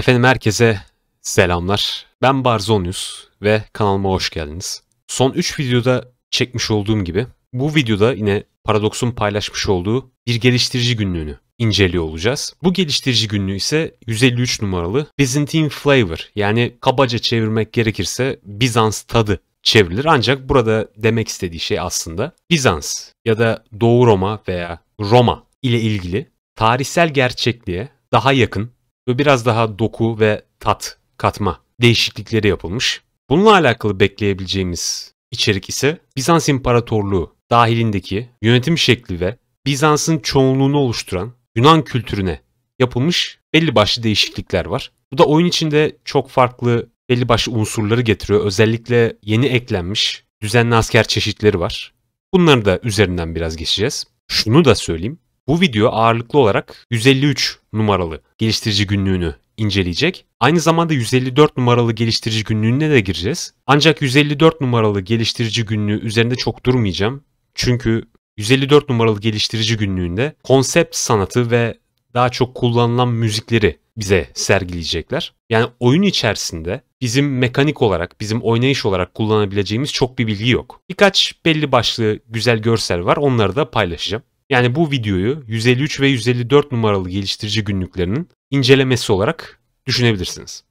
Efendim herkese selamlar. Ben Barzonius ve kanalıma hoş geldiniz. Son 3 videoda çekmiş olduğum gibi bu videoda yine Paradox'un paylaşmış olduğu bir geliştirici günlüğünü inceliyor olacağız. Bu geliştirici günlüğü ise 153 numaralı Byzantine Flavor yani kabaca çevirmek gerekirse Bizans tadı çevrilir. Ancak burada demek istediği şey aslında Bizans ya da Doğu Roma veya Roma ile ilgili tarihsel gerçekliğe daha yakın ve biraz daha doku ve tat katma değişiklikleri yapılmış. Bununla alakalı bekleyebileceğimiz içerik ise Bizans İmparatorluğu dahilindeki yönetim şekli ve Bizans'ın çoğunluğunu oluşturan Yunan kültürüne yapılmış belli başlı değişiklikler var. Bu da oyun içinde çok farklı belli başlı unsurları getiriyor. Özellikle yeni eklenmiş düzenli asker çeşitleri var. Bunları da üzerinden biraz geçeceğiz. Şunu da söyleyeyim. Bu video ağırlıklı olarak 153 numaralı geliştirici günlüğünü inceleyecek. Aynı zamanda 154 numaralı geliştirici günlüğüne de gireceğiz. Ancak 154 numaralı geliştirici günlüğü üzerinde çok durmayacağım. Çünkü 154 numaralı geliştirici günlüğünde konsept sanatı ve daha çok kullanılan müzikleri bize sergileyecekler. Yani oyun içerisinde bizim mekanik olarak, bizim oynayış olarak kullanabileceğimiz çok bir bilgi yok. Birkaç belli başlı güzel görsel var. Onları da paylaşacağım. Yani bu videoyu 153 ve 154 numaralı geliştirici günlüklerinin incelemesi olarak düşünebilirsiniz.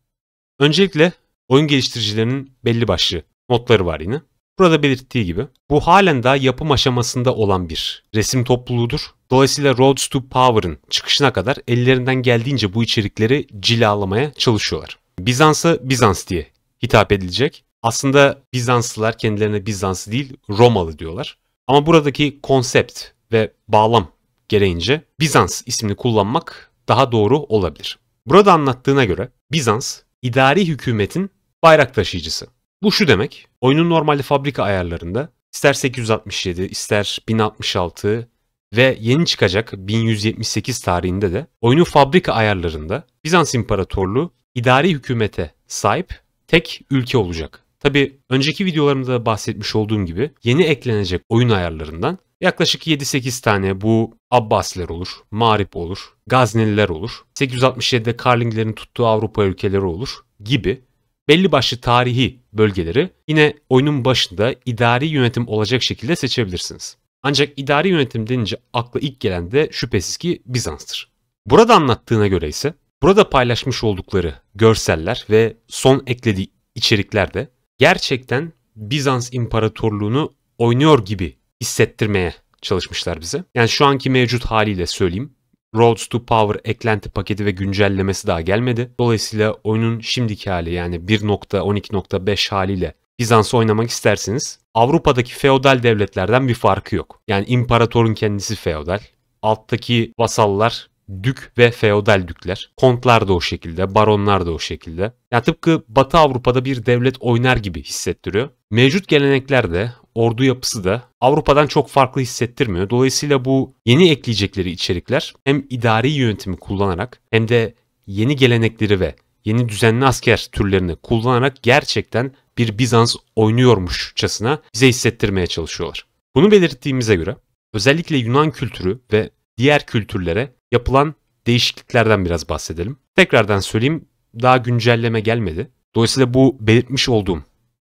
Öncelikle oyun geliştiricilerinin belli başlı notları var yine. Burada belirttiği gibi bu halen daha yapım aşamasında olan bir resim topluluğudur. Dolayısıyla Roads to Power'ın çıkışına kadar ellerinden geldiğince bu içerikleri cilalamaya çalışıyorlar. Bizans'a Bizans diye hitap edilecek. Aslında Bizanslılar kendilerine Bizanslı değil Romalı diyorlar. Ama buradaki konsept ve bağlam gereğince Bizans ismini kullanmak daha doğru olabilir. Burada anlattığına göre Bizans idari hükümetin bayrak taşıyıcısı. Bu şu demek, oyunun normalde fabrika ayarlarında ister 867, ister 1066 ve yeni çıkacak 1178 tarihinde de oyunu fabrika ayarlarında Bizans İmparatorluğu idari hükümete sahip tek ülke olacak. Tabi önceki videolarımda da bahsetmiş olduğum gibi yeni eklenecek oyun ayarlarından Yaklaşık 7-8 tane bu Abbasler olur, Marip olur, Gazneliler olur, 867'de Karlinglerin tuttuğu Avrupa ülkeleri olur gibi belli başlı tarihi bölgeleri yine oyunun başında idari yönetim olacak şekilde seçebilirsiniz. Ancak idari yönetim denince akla ilk gelen de şüphesiz ki Bizans'tır. Burada anlattığına göre ise burada paylaşmış oldukları görseller ve son eklediği içerikler de gerçekten Bizans İmparatorluğunu oynuyor gibi hissettirmeye çalışmışlar bize. Yani şu anki mevcut haliyle söyleyeyim. Roads to Power eklenti paketi ve güncellemesi daha gelmedi. Dolayısıyla oyunun şimdiki hali yani 1.12.5 haliyle Bizans'ı oynamak isterseniz Avrupa'daki feodal devletlerden bir farkı yok. Yani imparatorun kendisi feodal. Alttaki vasallar dük ve feodal dükler. Kontlar da o şekilde, baronlar da o şekilde. Ya yani tıpkı Batı Avrupa'da bir devlet oynar gibi hissettiriyor. Mevcut gelenekler de ordu yapısı da Avrupa'dan çok farklı hissettirmiyor. Dolayısıyla bu yeni ekleyecekleri içerikler hem idari yönetimi kullanarak hem de yeni gelenekleri ve yeni düzenli asker türlerini kullanarak gerçekten bir Bizans oynuyormuşçasına bize hissettirmeye çalışıyorlar. Bunu belirttiğimize göre özellikle Yunan kültürü ve diğer kültürlere yapılan değişikliklerden biraz bahsedelim. Tekrardan söyleyeyim daha güncelleme gelmedi. Dolayısıyla bu belirtmiş olduğum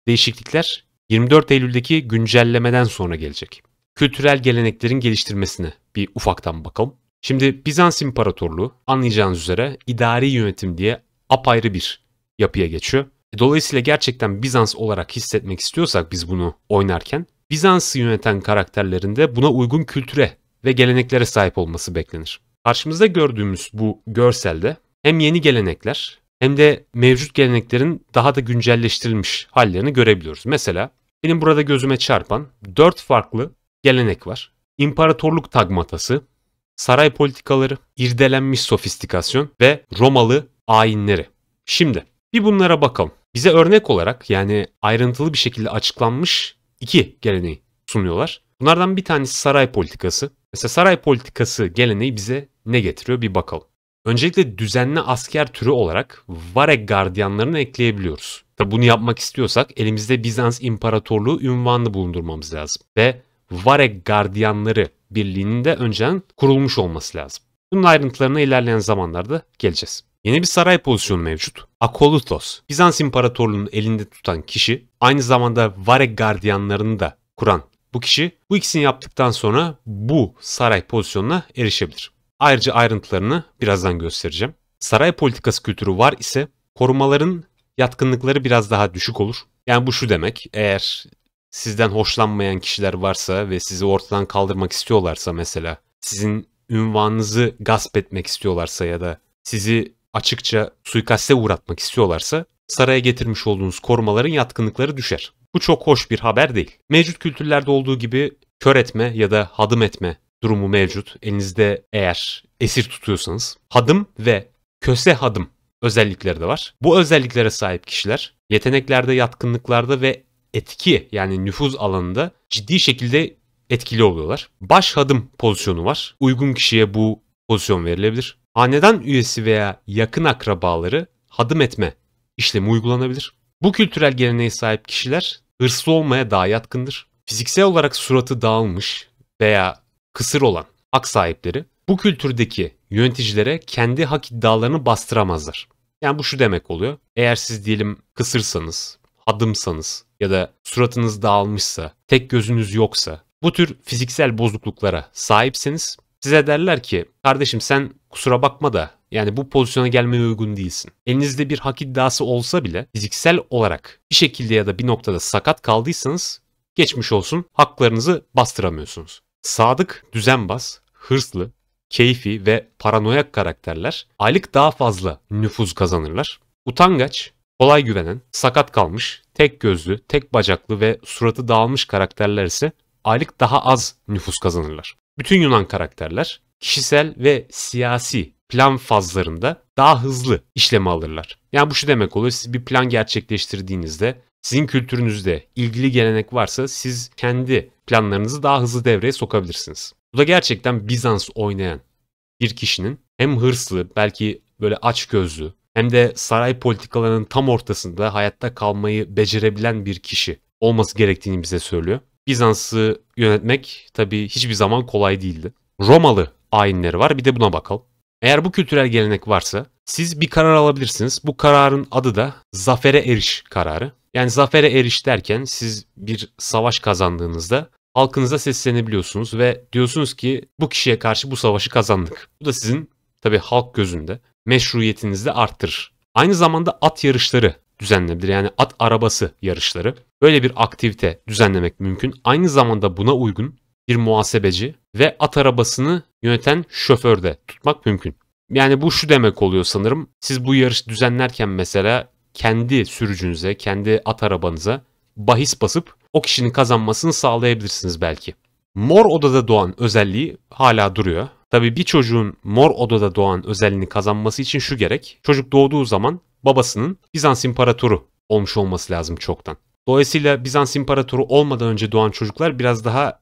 değişiklikler 24 Eylül'deki güncellemeden sonra gelecek. Kültürel geleneklerin geliştirmesine bir ufaktan bakalım. Şimdi Bizans İmparatorluğu anlayacağınız üzere idari yönetim diye apayrı bir yapıya geçiyor. E, dolayısıyla gerçekten Bizans olarak hissetmek istiyorsak biz bunu oynarken Bizans'ı yöneten karakterlerinde buna uygun kültüre ve geleneklere sahip olması beklenir. Karşımızda gördüğümüz bu görselde hem yeni gelenekler hem de mevcut geleneklerin daha da güncelleştirilmiş hallerini görebiliyoruz. Mesela benim burada gözüme çarpan dört farklı gelenek var. İmparatorluk tagmatası, saray politikaları, irdelenmiş sofistikasyon ve Romalı ayinleri. Şimdi bir bunlara bakalım. Bize örnek olarak yani ayrıntılı bir şekilde açıklanmış iki geleneği sunuyorlar. Bunlardan bir tanesi saray politikası. Mesela saray politikası geleneği bize ne getiriyor bir bakalım. Öncelikle düzenli asker türü olarak Varek gardiyanlarını ekleyebiliyoruz. Tabi bunu yapmak istiyorsak elimizde Bizans İmparatorluğu ünvanını bulundurmamız lazım. Ve Varek gardiyanları birliğinin de önceden kurulmuş olması lazım. Bunun ayrıntılarına ilerleyen zamanlarda geleceğiz. Yeni bir saray pozisyonu mevcut. Akolutos, Bizans İmparatorluğu'nun elinde tutan kişi, aynı zamanda Varek gardiyanlarını da kuran bu kişi bu ikisini yaptıktan sonra bu saray pozisyonuna erişebilir. Ayrıca ayrıntılarını birazdan göstereceğim. Saray politikası kültürü var ise korumaların yatkınlıkları biraz daha düşük olur. Yani bu şu demek eğer sizden hoşlanmayan kişiler varsa ve sizi ortadan kaldırmak istiyorlarsa mesela sizin ünvanınızı gasp etmek istiyorlarsa ya da sizi açıkça suikaste uğratmak istiyorlarsa saraya getirmiş olduğunuz korumaların yatkınlıkları düşer. Bu çok hoş bir haber değil. Mevcut kültürlerde olduğu gibi kör etme ya da hadım etme durumu mevcut. Elinizde eğer esir tutuyorsanız hadım ve köse hadım özellikleri de var. Bu özelliklere sahip kişiler yeteneklerde, yatkınlıklarda ve etki yani nüfuz alanında ciddi şekilde etkili oluyorlar. Baş hadım pozisyonu var. Uygun kişiye bu pozisyon verilebilir. Hanedan üyesi veya yakın akrabaları hadım etme işlemi uygulanabilir. Bu kültürel geleneğe sahip kişiler hırslı olmaya daha yatkındır. Fiziksel olarak suratı dağılmış veya kısır olan hak sahipleri bu kültürdeki yöneticilere kendi hak iddialarını bastıramazlar. Yani bu şu demek oluyor. Eğer siz diyelim kısırsanız, hadımsanız ya da suratınız dağılmışsa, tek gözünüz yoksa, bu tür fiziksel bozukluklara sahipseniz size derler ki kardeşim sen kusura bakma da yani bu pozisyona gelmeye uygun değilsin. Elinizde bir hak iddiası olsa bile fiziksel olarak bir şekilde ya da bir noktada sakat kaldıysanız geçmiş olsun haklarınızı bastıramıyorsunuz. Sadık, düzenbaz, hırslı, keyfi ve paranoyak karakterler aylık daha fazla nüfuz kazanırlar. Utangaç, kolay güvenen, sakat kalmış, tek gözlü, tek bacaklı ve suratı dağılmış karakterler ise aylık daha az nüfus kazanırlar. Bütün Yunan karakterler kişisel ve siyasi plan fazlarında daha hızlı işleme alırlar. Yani bu şu demek oluyor siz bir plan gerçekleştirdiğinizde sizin kültürünüzde ilgili gelenek varsa siz kendi planlarınızı daha hızlı devreye sokabilirsiniz. Bu da gerçekten Bizans oynayan bir kişinin hem hırslı, belki böyle aç gözlü, hem de saray politikalarının tam ortasında hayatta kalmayı becerebilen bir kişi olması gerektiğini bize söylüyor. Bizans'ı yönetmek tabii hiçbir zaman kolay değildi. Romalı ayinleri var bir de buna bakalım. Eğer bu kültürel gelenek varsa siz bir karar alabilirsiniz. Bu kararın adı da zafere eriş kararı. Yani zafere eriş derken siz bir savaş kazandığınızda halkınıza seslenebiliyorsunuz ve diyorsunuz ki bu kişiye karşı bu savaşı kazandık. Bu da sizin tabii halk gözünde meşruiyetinizi de arttırır. Aynı zamanda at yarışları düzenlenebilir. Yani at arabası yarışları. Böyle bir aktivite düzenlemek mümkün. Aynı zamanda buna uygun bir muhasebeci ve at arabasını yöneten şoför de tutmak mümkün. Yani bu şu demek oluyor sanırım. Siz bu yarış düzenlerken mesela kendi sürücünüze, kendi at arabanıza bahis basıp o kişinin kazanmasını sağlayabilirsiniz belki. Mor odada doğan özelliği hala duruyor. Tabi bir çocuğun mor odada doğan özelliğini kazanması için şu gerek. Çocuk doğduğu zaman babasının Bizans imparatoru olmuş olması lazım çoktan. Dolayısıyla Bizans imparatoru olmadan önce doğan çocuklar biraz daha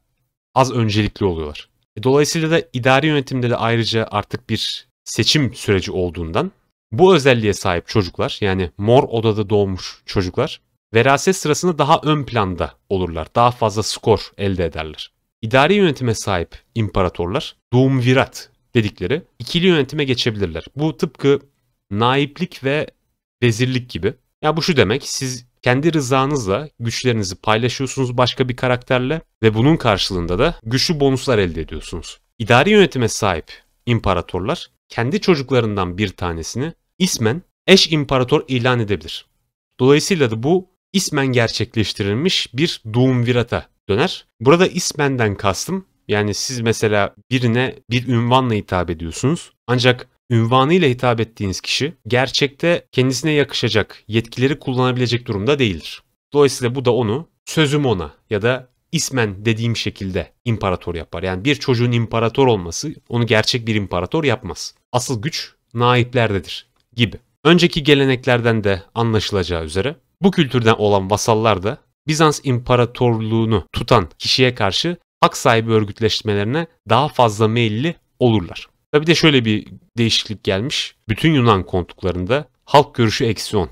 az öncelikli oluyorlar. E, dolayısıyla da idari yönetimde de ayrıca artık bir seçim süreci olduğundan bu özelliğe sahip çocuklar yani mor odada doğmuş çocuklar veraset sırasında daha ön planda olurlar. Daha fazla skor elde ederler. İdari yönetime sahip imparatorlar doğum virat dedikleri ikili yönetime geçebilirler. Bu tıpkı naiplik ve vezirlik gibi. Ya bu şu demek siz kendi rızanızla güçlerinizi paylaşıyorsunuz başka bir karakterle ve bunun karşılığında da güçlü bonuslar elde ediyorsunuz. İdari yönetime sahip imparatorlar kendi çocuklarından bir tanesini ismen eş imparator ilan edebilir. Dolayısıyla da bu ismen gerçekleştirilmiş bir doğum virata döner. Burada ismenden kastım yani siz mesela birine bir ünvanla hitap ediyorsunuz. Ancak ünvanıyla hitap ettiğiniz kişi gerçekte kendisine yakışacak yetkileri kullanabilecek durumda değildir. Dolayısıyla bu da onu sözüm ona ya da ismen dediğim şekilde imparator yapar. Yani bir çocuğun imparator olması onu gerçek bir imparator yapmaz. Asıl güç naiplerdedir gibi. Önceki geleneklerden de anlaşılacağı üzere bu kültürden olan vasallar da Bizans imparatorluğunu tutan kişiye karşı hak sahibi örgütleşmelerine daha fazla meyilli olurlar. Tabi de şöyle bir değişiklik gelmiş. Bütün Yunan kontuklarında halk görüşü eksi 10.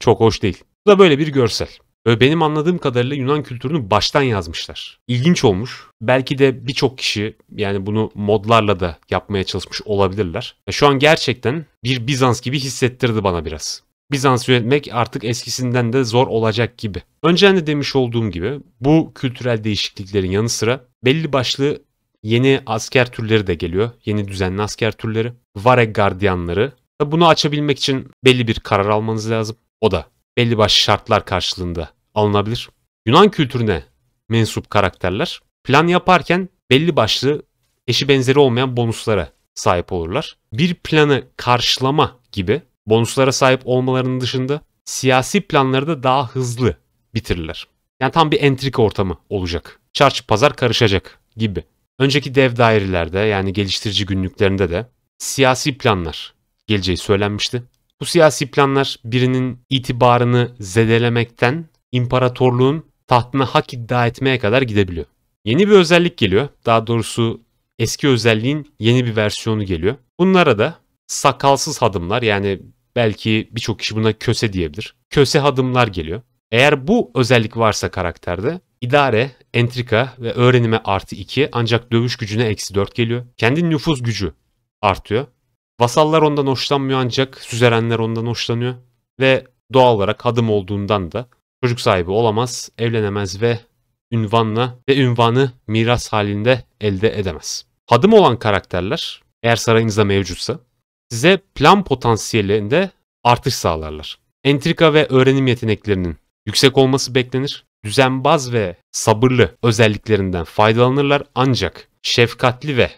Çok hoş değil. Bu da böyle bir görsel. Böyle benim anladığım kadarıyla Yunan kültürünü baştan yazmışlar. İlginç olmuş. Belki de birçok kişi yani bunu modlarla da yapmaya çalışmış olabilirler. E, şu an gerçekten bir Bizans gibi hissettirdi bana biraz. Bizans yönetmek artık eskisinden de zor olacak gibi. Önceden hani de demiş olduğum gibi bu kültürel değişikliklerin yanı sıra belli başlı Yeni asker türleri de geliyor. Yeni düzenli asker türleri. Vareg gardiyanları. Bunu açabilmek için belli bir karar almanız lazım. O da belli başlı şartlar karşılığında alınabilir. Yunan kültürüne mensup karakterler plan yaparken belli başlı eşi benzeri olmayan bonuslara sahip olurlar. Bir planı karşılama gibi bonuslara sahip olmalarının dışında siyasi planları da daha hızlı bitirirler. Yani tam bir entrika ortamı olacak. Çarşı pazar karışacak gibi. Önceki dev dairelerde yani geliştirici günlüklerinde de siyasi planlar geleceği söylenmişti. Bu siyasi planlar birinin itibarını zedelemekten imparatorluğun tahtına hak iddia etmeye kadar gidebiliyor. Yeni bir özellik geliyor. Daha doğrusu eski özelliğin yeni bir versiyonu geliyor. Bunlara da sakalsız hadımlar yani belki birçok kişi buna köse diyebilir. Köse hadımlar geliyor. Eğer bu özellik varsa karakterde İdare, entrika ve öğrenime artı 2 ancak dövüş gücüne eksi 4 geliyor. Kendi nüfuz gücü artıyor. Vasallar ondan hoşlanmıyor ancak süzerenler ondan hoşlanıyor. Ve doğal olarak hadım olduğundan da çocuk sahibi olamaz, evlenemez ve ünvanla ve ünvanı miras halinde elde edemez. Hadım olan karakterler eğer sarayınızda mevcutsa size plan potansiyelinde artış sağlarlar. Entrika ve öğrenim yeteneklerinin yüksek olması beklenir düzenbaz ve sabırlı özelliklerinden faydalanırlar ancak şefkatli ve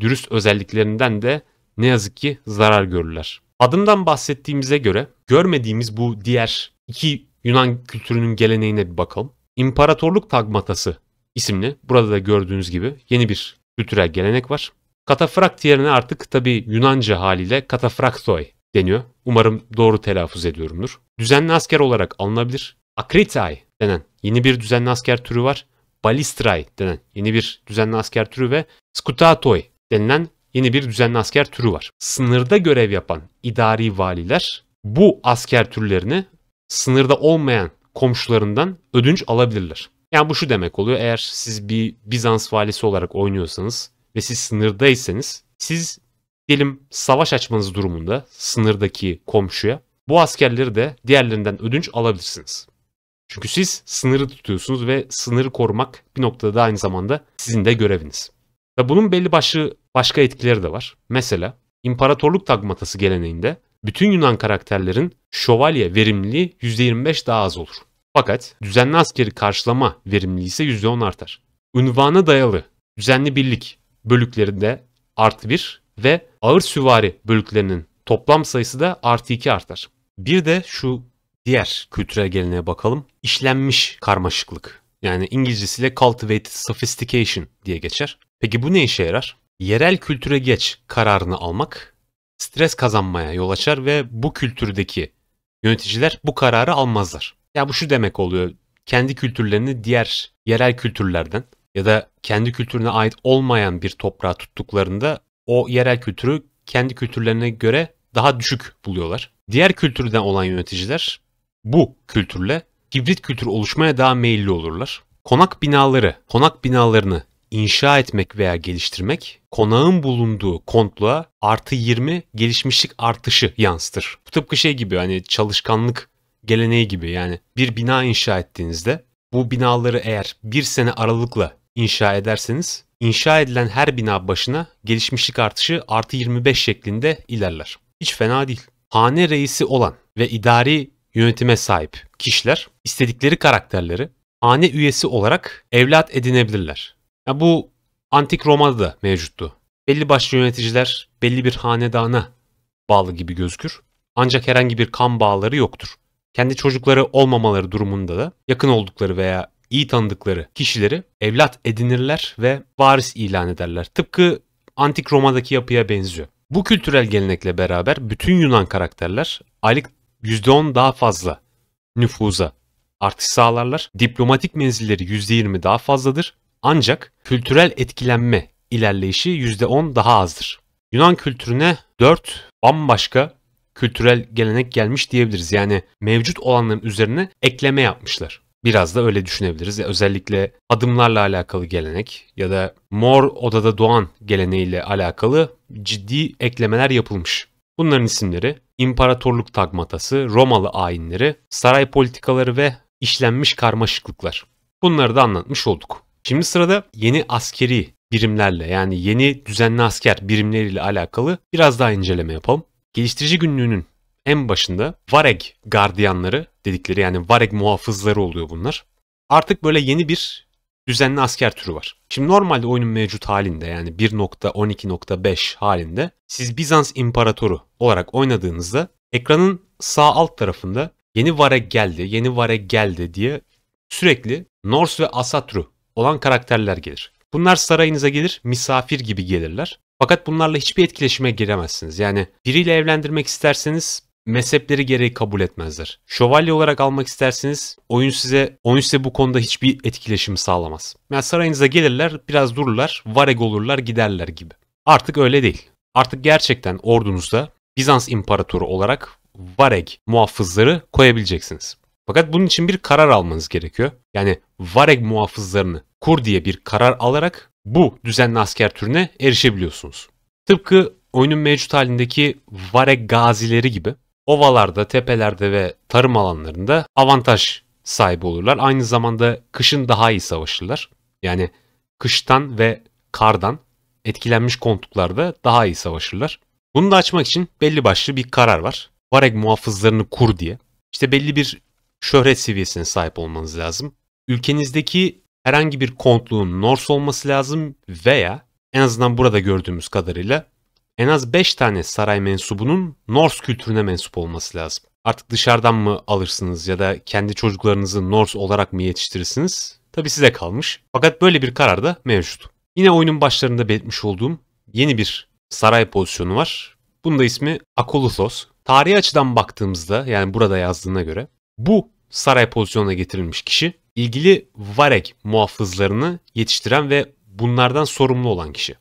dürüst özelliklerinden de ne yazık ki zarar görürler. Adından bahsettiğimize göre görmediğimiz bu diğer iki Yunan kültürünün geleneğine bir bakalım. İmparatorluk tagmatası isimli burada da gördüğünüz gibi yeni bir kültürel gelenek var. Katafrakt yerine artık tabi Yunanca haliyle katafraktoi deniyor. Umarım doğru telaffuz ediyorumdur. Düzenli asker olarak alınabilir. Akritai denen yeni bir düzenli asker türü var. Balistray denen yeni bir düzenli asker türü ve skutatoy denilen yeni bir düzenli asker türü var. Sınırda görev yapan idari valiler bu asker türlerini sınırda olmayan komşularından ödünç alabilirler. Yani bu şu demek oluyor. Eğer siz bir Bizans valisi olarak oynuyorsanız ve siz sınırdaysanız siz diyelim savaş açmanız durumunda sınırdaki komşuya bu askerleri de diğerlerinden ödünç alabilirsiniz. Çünkü siz sınırı tutuyorsunuz ve sınırı korumak bir noktada da aynı zamanda sizin de göreviniz. Ve bunun belli başlı başka etkileri de var. Mesela imparatorluk tagmatası geleneğinde bütün Yunan karakterlerin şövalye verimliliği %25 daha az olur. Fakat düzenli askeri karşılama verimliliği ise %10 artar. Ünvana dayalı düzenli birlik bölüklerinde artı 1 ve ağır süvari bölüklerinin toplam sayısı da artı 2 artar. Bir de şu Diğer kültürel geleneğe bakalım. İşlenmiş karmaşıklık. Yani İngilizcesiyle cultivated sophistication diye geçer. Peki bu ne işe yarar? Yerel kültüre geç kararını almak stres kazanmaya yol açar ve bu kültürdeki yöneticiler bu kararı almazlar. Ya bu şu demek oluyor. Kendi kültürlerini diğer yerel kültürlerden ya da kendi kültürüne ait olmayan bir toprağa tuttuklarında o yerel kültürü kendi kültürlerine göre daha düşük buluyorlar. Diğer kültürden olan yöneticiler bu kültürle hibrit kültür oluşmaya daha meyilli olurlar. Konak binaları, konak binalarını inşa etmek veya geliştirmek konağın bulunduğu kontluğa artı 20 gelişmişlik artışı yansıtır. Bu tıpkı şey gibi hani çalışkanlık geleneği gibi yani bir bina inşa ettiğinizde bu binaları eğer bir sene aralıkla inşa ederseniz inşa edilen her bina başına gelişmişlik artışı artı 25 şeklinde ilerler. Hiç fena değil. Hane reisi olan ve idari yönetime sahip kişiler istedikleri karakterleri hane üyesi olarak evlat edinebilirler. Yani bu antik Roma'da da mevcuttu. Belli başlı yöneticiler belli bir hanedana bağlı gibi gözükür. Ancak herhangi bir kan bağları yoktur. Kendi çocukları olmamaları durumunda da yakın oldukları veya iyi tanıdıkları kişileri evlat edinirler ve varis ilan ederler. Tıpkı antik Roma'daki yapıya benziyor. Bu kültürel gelenekle beraber bütün Yunan karakterler aylık %10 daha fazla nüfuza artış sağlarlar. Diplomatik menzilleri %20 daha fazladır. Ancak kültürel etkilenme ilerleyişi %10 daha azdır. Yunan kültürüne 4 bambaşka kültürel gelenek gelmiş diyebiliriz. Yani mevcut olanların üzerine ekleme yapmışlar. Biraz da öyle düşünebiliriz. Özellikle adımlarla alakalı gelenek ya da mor odada doğan geleneğiyle alakalı ciddi eklemeler yapılmış. Bunların isimleri imparatorluk tagmatası, Romalı ayinleri, saray politikaları ve işlenmiş karmaşıklıklar. Bunları da anlatmış olduk. Şimdi sırada yeni askeri birimlerle yani yeni düzenli asker birimleriyle alakalı biraz daha inceleme yapalım. Geliştirici günlüğünün en başında Vareg gardiyanları dedikleri yani Vareg muhafızları oluyor bunlar. Artık böyle yeni bir düzenli asker türü var. Şimdi normalde oyunun mevcut halinde yani 1.12.5 halinde siz Bizans İmparatoru olarak oynadığınızda ekranın sağ alt tarafında yeni vare geldi, yeni vare geldi diye sürekli Norse ve Asatru olan karakterler gelir. Bunlar sarayınıza gelir, misafir gibi gelirler. Fakat bunlarla hiçbir etkileşime giremezsiniz. Yani biriyle evlendirmek isterseniz mezhepleri gereği kabul etmezler. Şövalye olarak almak isterseniz oyun size oyun size bu konuda hiçbir etkileşim sağlamaz. Yani sarayınıza gelirler, biraz dururlar, vareg olurlar, giderler gibi. Artık öyle değil. Artık gerçekten ordunuzda Bizans imparatoru olarak vareg muhafızları koyabileceksiniz. Fakat bunun için bir karar almanız gerekiyor. Yani vareg muhafızlarını kur diye bir karar alarak bu düzenli asker türüne erişebiliyorsunuz. Tıpkı oyunun mevcut halindeki vareg gazileri gibi ovalarda, tepelerde ve tarım alanlarında avantaj sahibi olurlar. Aynı zamanda kışın daha iyi savaşırlar. Yani kıştan ve kardan etkilenmiş kontuklarda daha iyi savaşırlar. Bunu da açmak için belli başlı bir karar var. Vareg muhafızlarını kur diye. İşte belli bir şöhret seviyesine sahip olmanız lazım. Ülkenizdeki herhangi bir kontluğun Norse olması lazım veya en azından burada gördüğümüz kadarıyla en az 5 tane saray mensubunun Norse kültürüne mensup olması lazım. Artık dışarıdan mı alırsınız ya da kendi çocuklarınızı Norse olarak mı yetiştirirsiniz? Tabi size kalmış. Fakat böyle bir karar da mevcut. Yine oyunun başlarında belirtmiş olduğum yeni bir saray pozisyonu var. Bunun da ismi Akoluthos. Tarihi açıdan baktığımızda yani burada yazdığına göre bu saray pozisyonuna getirilmiş kişi ilgili Varek muhafızlarını yetiştiren ve bunlardan sorumlu olan kişi.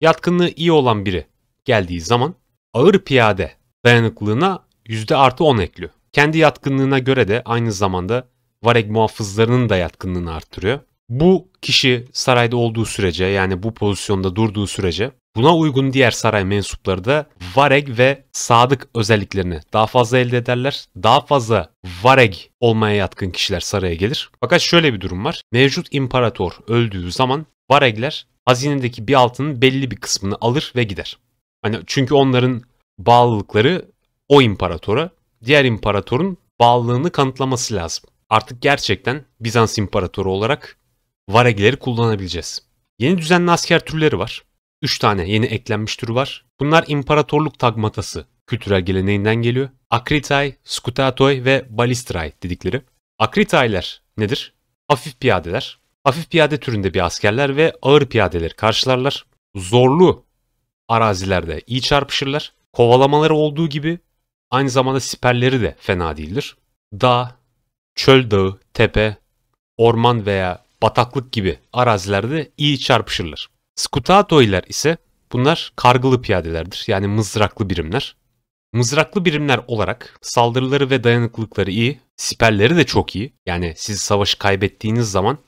Yatkınlığı iyi olan biri geldiği zaman ağır piyade dayanıklılığına yüzde artı 10 ekliyor. Kendi yatkınlığına göre de aynı zamanda vareg muhafızlarının da yatkınlığını arttırıyor. Bu kişi sarayda olduğu sürece yani bu pozisyonda durduğu sürece buna uygun diğer saray mensupları da vareg ve sadık özelliklerini daha fazla elde ederler. Daha fazla vareg olmaya yatkın kişiler saraya gelir. Fakat şöyle bir durum var. Mevcut imparator öldüğü zaman varegler hazinedeki bir altının belli bir kısmını alır ve gider. Hani çünkü onların bağlılıkları o imparatora, diğer imparatorun bağlılığını kanıtlaması lazım. Artık gerçekten Bizans imparatoru olarak varegileri kullanabileceğiz. Yeni düzenli asker türleri var. 3 tane yeni eklenmiş tür var. Bunlar imparatorluk tagmatası kültürel geleneğinden geliyor. Akritai, Skutatoi ve Balistrai dedikleri. Akritailer nedir? Hafif piyadeler. Hafif piyade türünde bir askerler ve ağır piyadeleri karşılarlar. Zorlu arazilerde iyi çarpışırlar. Kovalamaları olduğu gibi aynı zamanda siperleri de fena değildir. Dağ, çöl dağı, tepe, orman veya bataklık gibi arazilerde iyi çarpışırlar. Skutatoiler ise bunlar kargılı piyadelerdir yani mızraklı birimler. Mızraklı birimler olarak saldırıları ve dayanıklılıkları iyi, siperleri de çok iyi. Yani siz savaşı kaybettiğiniz zaman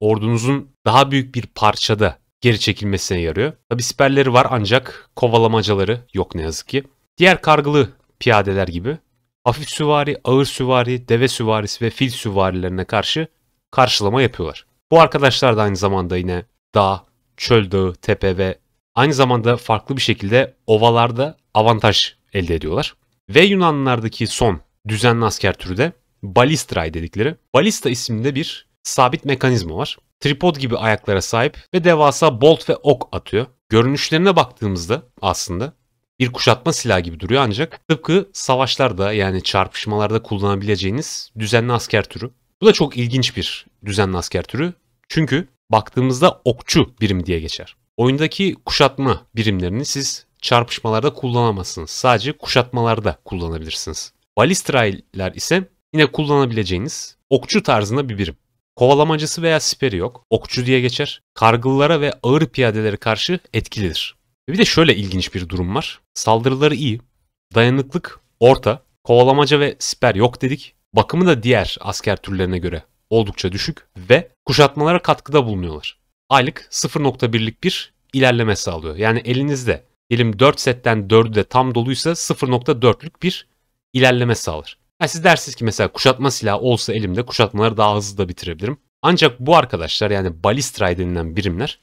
ordunuzun daha büyük bir parçada geri çekilmesine yarıyor. Tabi siperleri var ancak kovalamacaları yok ne yazık ki. Diğer kargılı piyadeler gibi hafif süvari, ağır süvari, deve süvarisi ve fil süvarilerine karşı karşılama yapıyorlar. Bu arkadaşlar da aynı zamanda yine dağ, çöl dağı, tepe ve aynı zamanda farklı bir şekilde ovalarda avantaj elde ediyorlar. Ve Yunanlılardaki son düzenli asker türü de balistray dedikleri. Balista isminde bir sabit mekanizma var tripod gibi ayaklara sahip ve devasa bolt ve ok atıyor. Görünüşlerine baktığımızda aslında bir kuşatma silahı gibi duruyor ancak tıpkı savaşlarda yani çarpışmalarda kullanabileceğiniz düzenli asker türü. Bu da çok ilginç bir düzenli asker türü. Çünkü baktığımızda okçu birim diye geçer. Oyundaki kuşatma birimlerini siz çarpışmalarda kullanamazsınız. Sadece kuşatmalarda kullanabilirsiniz. Balistrailer ise yine kullanabileceğiniz okçu tarzında bir birim. Kovalamacısı veya siperi yok. Okçu diye geçer. Kargıllara ve ağır piyadelere karşı etkilidir. Bir de şöyle ilginç bir durum var. Saldırıları iyi. Dayanıklık orta. Kovalamaca ve siper yok dedik. Bakımı da diğer asker türlerine göre oldukça düşük ve kuşatmalara katkıda bulunuyorlar. Aylık 0.1'lik bir ilerleme sağlıyor. Yani elinizde diyelim 4 setten 4'ü de tam doluysa 0.4'lük bir ilerleme sağlar. Ha siz dersiniz ki mesela kuşatma silahı olsa elimde kuşatmaları daha hızlı da bitirebilirim. Ancak bu arkadaşlar yani balistray denilen birimler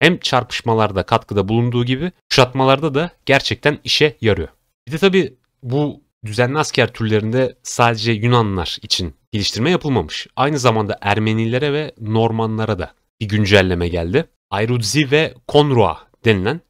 hem çarpışmalarda katkıda bulunduğu gibi kuşatmalarda da gerçekten işe yarıyor. Bir de tabi bu düzenli asker türlerinde sadece Yunanlar için geliştirme yapılmamış. Aynı zamanda Ermenilere ve Normanlara da bir güncelleme geldi. Ayruzi ve Konroa denilen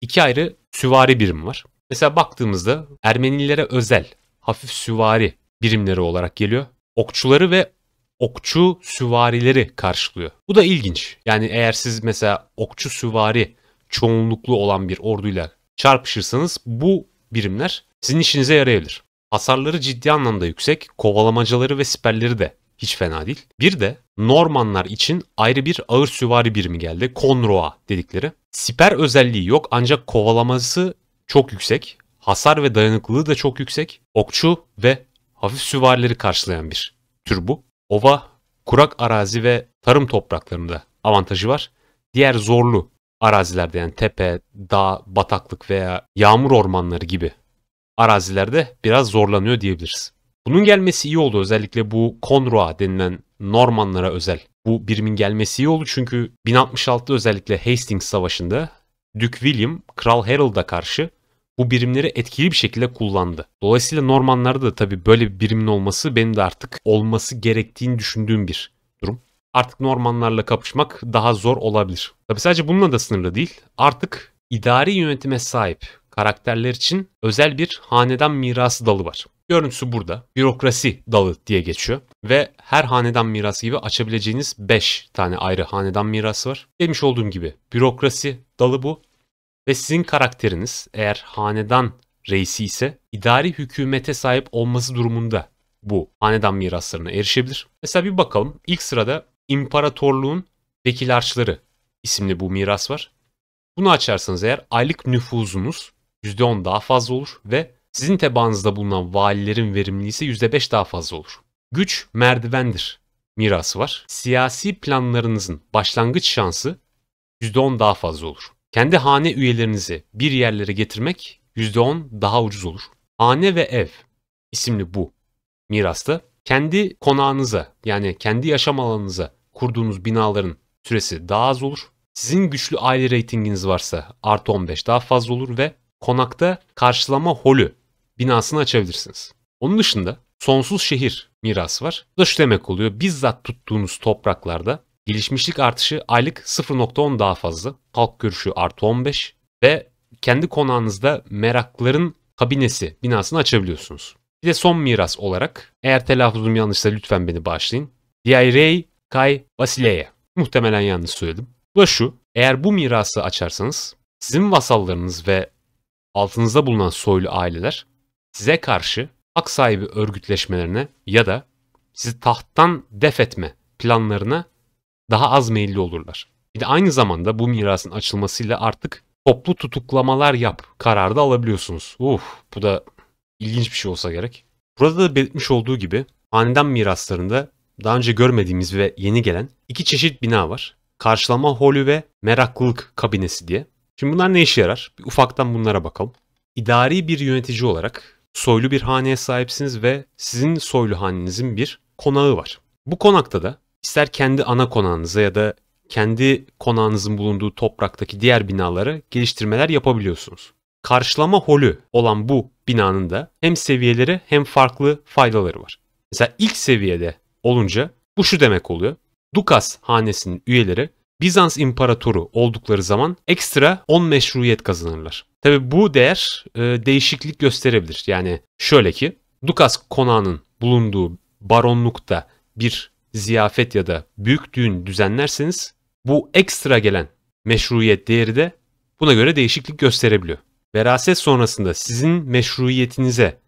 iki ayrı süvari birim var. Mesela baktığımızda Ermenilere özel hafif süvari birimleri olarak geliyor. Okçuları ve okçu süvarileri karşılıyor. Bu da ilginç. Yani eğer siz mesela okçu süvari çoğunluklu olan bir orduyla çarpışırsanız bu birimler sizin işinize yarayabilir. Hasarları ciddi anlamda yüksek, kovalamacaları ve siperleri de hiç fena değil. Bir de Normanlar için ayrı bir ağır süvari birimi geldi. Konroa dedikleri. Siper özelliği yok ancak kovalaması çok yüksek. Hasar ve dayanıklılığı da çok yüksek. Okçu ve hafif süvarileri karşılayan bir tür bu. Ova, kurak arazi ve tarım topraklarında avantajı var. Diğer zorlu arazilerde yani tepe, dağ, bataklık veya yağmur ormanları gibi arazilerde biraz zorlanıyor diyebiliriz. Bunun gelmesi iyi oldu özellikle bu Conroe denilen Normanlara özel. Bu birimin gelmesi iyi oldu çünkü 1066'da özellikle Hastings Savaşı'nda Duke William Kral Harold'a karşı bu birimleri etkili bir şekilde kullandı. Dolayısıyla Normanlarda da tabii böyle bir birimin olması benim de artık olması gerektiğini düşündüğüm bir durum. Artık Normanlarla kapışmak daha zor olabilir. Tabii sadece bununla da sınırlı değil. Artık idari yönetime sahip karakterler için özel bir hanedan mirası dalı var. Görüntüsü burada. Bürokrasi dalı diye geçiyor. Ve her hanedan mirası gibi açabileceğiniz 5 tane ayrı hanedan mirası var. Demiş olduğum gibi bürokrasi dalı bu. Ve sizin karakteriniz eğer hanedan reisi ise idari hükümete sahip olması durumunda bu hanedan miraslarına erişebilir. Mesela bir bakalım ilk sırada imparatorluğun Vekil Arçları isimli bu miras var. Bunu açarsanız eğer aylık nüfuzunuz %10 daha fazla olur ve sizin tebaanızda bulunan valilerin verimliliği ise %5 daha fazla olur. Güç merdivendir mirası var. Siyasi planlarınızın başlangıç şansı %10 daha fazla olur. Kendi hane üyelerinizi bir yerlere getirmek %10 daha ucuz olur. Hane ve ev isimli bu mirasta kendi konağınıza yani kendi yaşam alanınıza kurduğunuz binaların süresi daha az olur. Sizin güçlü aile reytinginiz varsa artı 15 daha fazla olur ve konakta karşılama holü binasını açabilirsiniz. Onun dışında sonsuz şehir mirası var. Bu da şu demek oluyor. Bizzat tuttuğunuz topraklarda Gelişmişlik artışı aylık 0.10 daha fazla. Halk görüşü artı 15 ve kendi konağınızda merakların kabinesi binasını açabiliyorsunuz. Bir de son miras olarak eğer telaffuzum yanlışsa lütfen beni bağışlayın. Diarrey Kay Basileya. Muhtemelen yanlış söyledim. Bu da şu. Eğer bu mirası açarsanız sizin vasallarınız ve altınızda bulunan soylu aileler size karşı hak sahibi örgütleşmelerine ya da sizi tahttan def etme planlarına daha az meyilli olurlar. Bir de aynı zamanda bu mirasın açılmasıyla artık toplu tutuklamalar yap kararı da alabiliyorsunuz. Uf bu da ilginç bir şey olsa gerek. Burada da belirtmiş olduğu gibi hanedan miraslarında daha önce görmediğimiz ve yeni gelen iki çeşit bina var. Karşılama holü ve meraklılık kabinesi diye. Şimdi bunlar ne işe yarar? Bir ufaktan bunlara bakalım. İdari bir yönetici olarak soylu bir haneye sahipsiniz ve sizin soylu hanenizin bir konağı var. Bu konakta da ister kendi ana konağınıza ya da kendi konağınızın bulunduğu topraktaki diğer binalara geliştirmeler yapabiliyorsunuz. Karşılama holü olan bu binanın da hem seviyeleri hem farklı faydaları var. Mesela ilk seviyede olunca bu şu demek oluyor. Dukas hanesinin üyeleri Bizans imparatoru oldukları zaman ekstra 10 meşruiyet kazanırlar. Tabi bu değer e, değişiklik gösterebilir. Yani şöyle ki Dukas konağının bulunduğu baronlukta bir ziyafet ya da büyük düğün düzenlerseniz bu ekstra gelen meşruiyet değeri de buna göre değişiklik gösterebiliyor. Veraset sonrasında sizin meşruiyetinize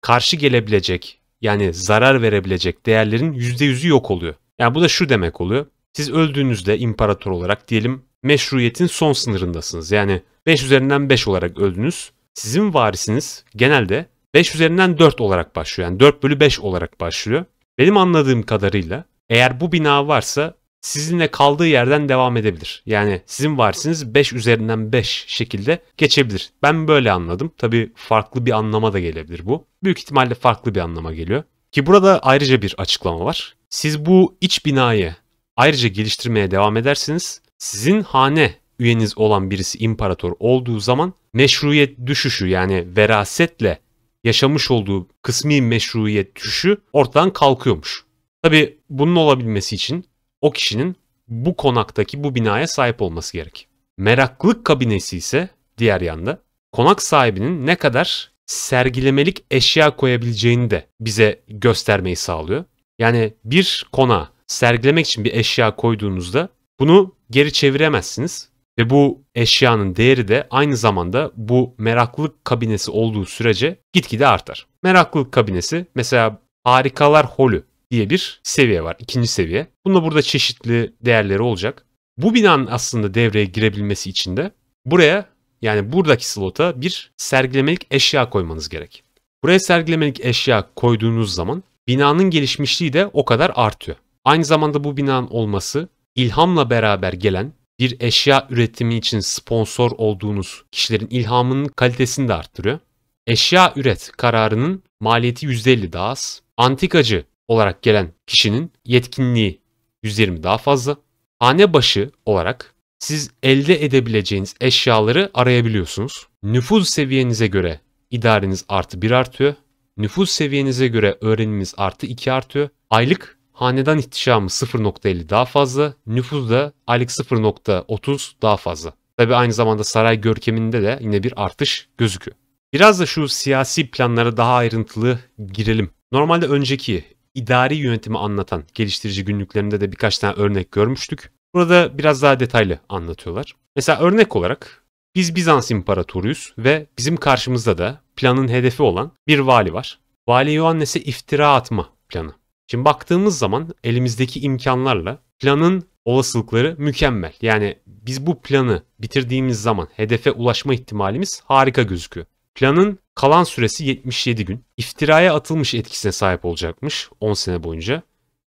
karşı gelebilecek yani zarar verebilecek değerlerin %100'ü yok oluyor. Yani bu da şu demek oluyor. Siz öldüğünüzde imparator olarak diyelim meşruiyetin son sınırındasınız. Yani 5 üzerinden 5 olarak öldünüz. Sizin varisiniz genelde 5 üzerinden 4 olarak başlıyor. Yani 4 bölü 5 olarak başlıyor. Benim anladığım kadarıyla eğer bu bina varsa sizinle kaldığı yerden devam edebilir. Yani sizin varsınız 5 üzerinden 5 şekilde geçebilir. Ben böyle anladım. tabi farklı bir anlama da gelebilir bu. Büyük ihtimalle farklı bir anlama geliyor. Ki burada ayrıca bir açıklama var. Siz bu iç binayı ayrıca geliştirmeye devam edersiniz. Sizin hane üyeniz olan birisi imparator olduğu zaman meşruiyet düşüşü yani verasetle yaşamış olduğu kısmi meşruiyet düşüşü ortadan kalkıyormuş. Tabi bunun olabilmesi için o kişinin bu konaktaki bu binaya sahip olması gerek. Meraklık kabinesi ise diğer yanda konak sahibinin ne kadar sergilemelik eşya koyabileceğini de bize göstermeyi sağlıyor. Yani bir konağa sergilemek için bir eşya koyduğunuzda bunu geri çeviremezsiniz. Ve bu eşyanın değeri de aynı zamanda bu meraklılık kabinesi olduğu sürece gitgide artar. Meraklılık kabinesi mesela harikalar holü diye bir seviye var. ikinci seviye. Bunda burada çeşitli değerleri olacak. Bu binanın aslında devreye girebilmesi için de buraya yani buradaki slota bir sergilemelik eşya koymanız gerek. Buraya sergilemelik eşya koyduğunuz zaman binanın gelişmişliği de o kadar artıyor. Aynı zamanda bu binanın olması ilhamla beraber gelen bir eşya üretimi için sponsor olduğunuz kişilerin ilhamının kalitesini de arttırıyor. Eşya üret kararının maliyeti %50 daha az. Antikacı olarak gelen kişinin yetkinliği 120 daha fazla. Hane başı olarak siz elde edebileceğiniz eşyaları arayabiliyorsunuz. Nüfuz seviyenize göre idareniz artı 1 artıyor. Nüfuz seviyenize göre öğreniminiz artı 2 artıyor. Aylık Hanedan ihtişamı 0.50 daha fazla, nüfus da aylık 0.30 daha fazla. Tabi aynı zamanda saray görkeminde de yine bir artış gözüküyor. Biraz da şu siyasi planlara daha ayrıntılı girelim. Normalde önceki idari yönetimi anlatan geliştirici günlüklerinde de birkaç tane örnek görmüştük. Burada biraz daha detaylı anlatıyorlar. Mesela örnek olarak biz Bizans imparatoruyuz ve bizim karşımızda da planın hedefi olan bir vali var. Vali Ioannes'e iftira atma planı. Şimdi baktığımız zaman elimizdeki imkanlarla planın olasılıkları mükemmel. Yani biz bu planı bitirdiğimiz zaman hedefe ulaşma ihtimalimiz harika gözüküyor. Planın kalan süresi 77 gün. İftiraya atılmış etkisine sahip olacakmış 10 sene boyunca.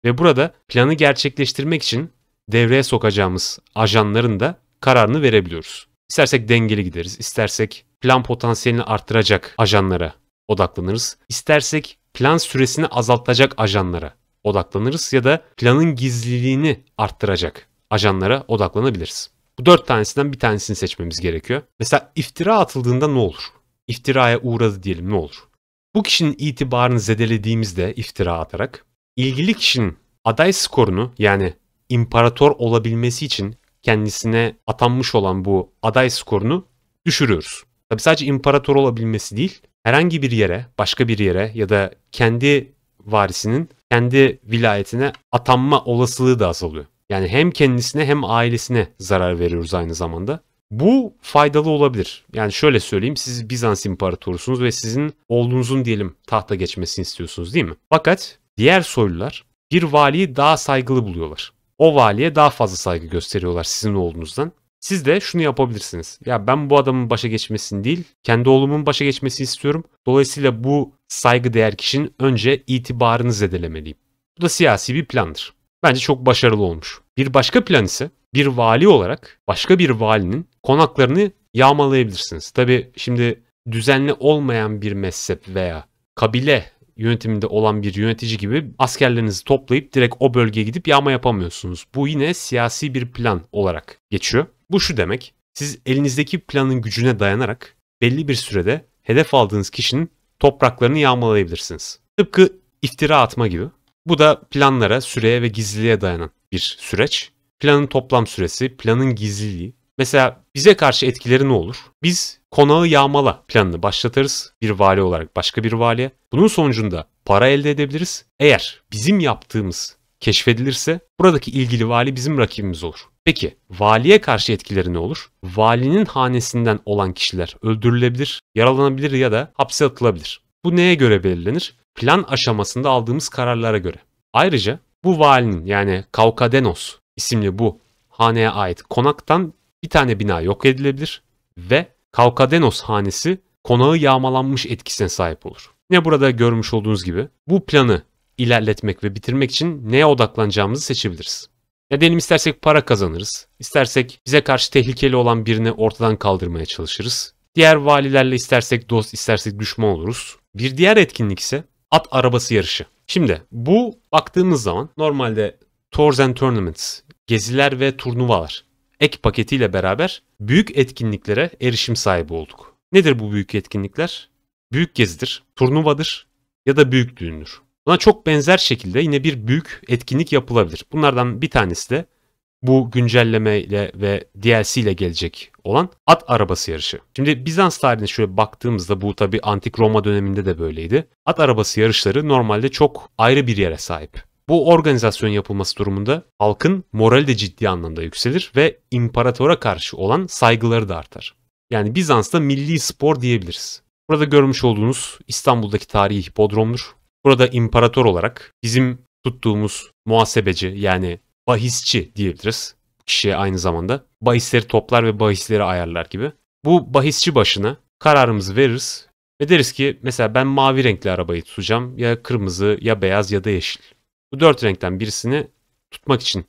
Ve burada planı gerçekleştirmek için devreye sokacağımız ajanların da kararını verebiliyoruz. İstersek dengeli gideriz, istersek plan potansiyelini arttıracak ajanlara odaklanırız. İstersek plan süresini azaltacak ajanlara odaklanırız ya da planın gizliliğini arttıracak ajanlara odaklanabiliriz. Bu dört tanesinden bir tanesini seçmemiz gerekiyor. Mesela iftira atıldığında ne olur? İftiraya uğradı diyelim ne olur? Bu kişinin itibarını zedelediğimizde iftira atarak ilgili kişinin aday skorunu yani imparator olabilmesi için kendisine atanmış olan bu aday skorunu düşürüyoruz. Tabi sadece imparator olabilmesi değil, herhangi bir yere, başka bir yere ya da kendi varisinin kendi vilayetine atanma olasılığı da azalıyor. Yani hem kendisine hem ailesine zarar veriyoruz aynı zamanda. Bu faydalı olabilir. Yani şöyle söyleyeyim siz Bizans imparatorusunuz ve sizin oğlunuzun diyelim tahta geçmesini istiyorsunuz değil mi? Fakat diğer soylular bir valiyi daha saygılı buluyorlar. O valiye daha fazla saygı gösteriyorlar sizin oğlunuzdan. Siz de şunu yapabilirsiniz. Ya ben bu adamın başa geçmesini değil, kendi oğlumun başa geçmesini istiyorum. Dolayısıyla bu saygıdeğer kişinin önce itibarını zedelemeliyim. Bu da siyasi bir plandır. Bence çok başarılı olmuş. Bir başka plan ise bir vali olarak başka bir valinin konaklarını yağmalayabilirsiniz. Tabi şimdi düzenli olmayan bir mezhep veya kabile yönetiminde olan bir yönetici gibi askerlerinizi toplayıp direkt o bölgeye gidip yağma yapamıyorsunuz. Bu yine siyasi bir plan olarak geçiyor. Bu şu demek. Siz elinizdeki planın gücüne dayanarak belli bir sürede hedef aldığınız kişinin topraklarını yağmalayabilirsiniz. Tıpkı iftira atma gibi. Bu da planlara, süreye ve gizliliğe dayanan bir süreç. Planın toplam süresi, planın gizliliği, Mesela bize karşı etkileri ne olur? Biz konağı yağmala planını başlatırız bir vali olarak başka bir valiye. Bunun sonucunda para elde edebiliriz. Eğer bizim yaptığımız keşfedilirse buradaki ilgili vali bizim rakibimiz olur. Peki valiye karşı etkileri ne olur? Valinin hanesinden olan kişiler öldürülebilir, yaralanabilir ya da hapse atılabilir. Bu neye göre belirlenir? Plan aşamasında aldığımız kararlara göre. Ayrıca bu valinin yani Kaukadenos isimli bu haneye ait konaktan bir tane bina yok edilebilir ve Kalkadenos hanesi konağı yağmalanmış etkisine sahip olur. Ne burada görmüş olduğunuz gibi bu planı ilerletmek ve bitirmek için neye odaklanacağımızı seçebiliriz. Ne diyelim istersek para kazanırız, istersek bize karşı tehlikeli olan birini ortadan kaldırmaya çalışırız. Diğer valilerle istersek dost, istersek düşman oluruz. Bir diğer etkinlik ise at arabası yarışı. Şimdi bu baktığımız zaman normalde Tours and Tournaments, geziler ve turnuvalar ek paketiyle beraber büyük etkinliklere erişim sahibi olduk. Nedir bu büyük etkinlikler? Büyük gezidir, turnuvadır ya da büyük düğündür. Buna çok benzer şekilde yine bir büyük etkinlik yapılabilir. Bunlardan bir tanesi de bu güncellemeyle ve DLC ile gelecek olan at arabası yarışı. Şimdi Bizans tarihine şöyle baktığımızda bu tabi antik Roma döneminde de böyleydi. At arabası yarışları normalde çok ayrı bir yere sahip. Bu organizasyon yapılması durumunda halkın morali de ciddi anlamda yükselir ve imparatora karşı olan saygıları da artar. Yani Bizans'ta milli spor diyebiliriz. Burada görmüş olduğunuz İstanbul'daki tarihi hipodromdur. Burada imparator olarak bizim tuttuğumuz muhasebeci yani bahisçi diyebiliriz. Kişiye aynı zamanda bahisleri toplar ve bahisleri ayarlar gibi. Bu bahisçi başına kararımızı veririz ve deriz ki mesela ben mavi renkli arabayı tutacağım ya kırmızı ya beyaz ya da yeşil. Bu dört renkten birisini tutmak için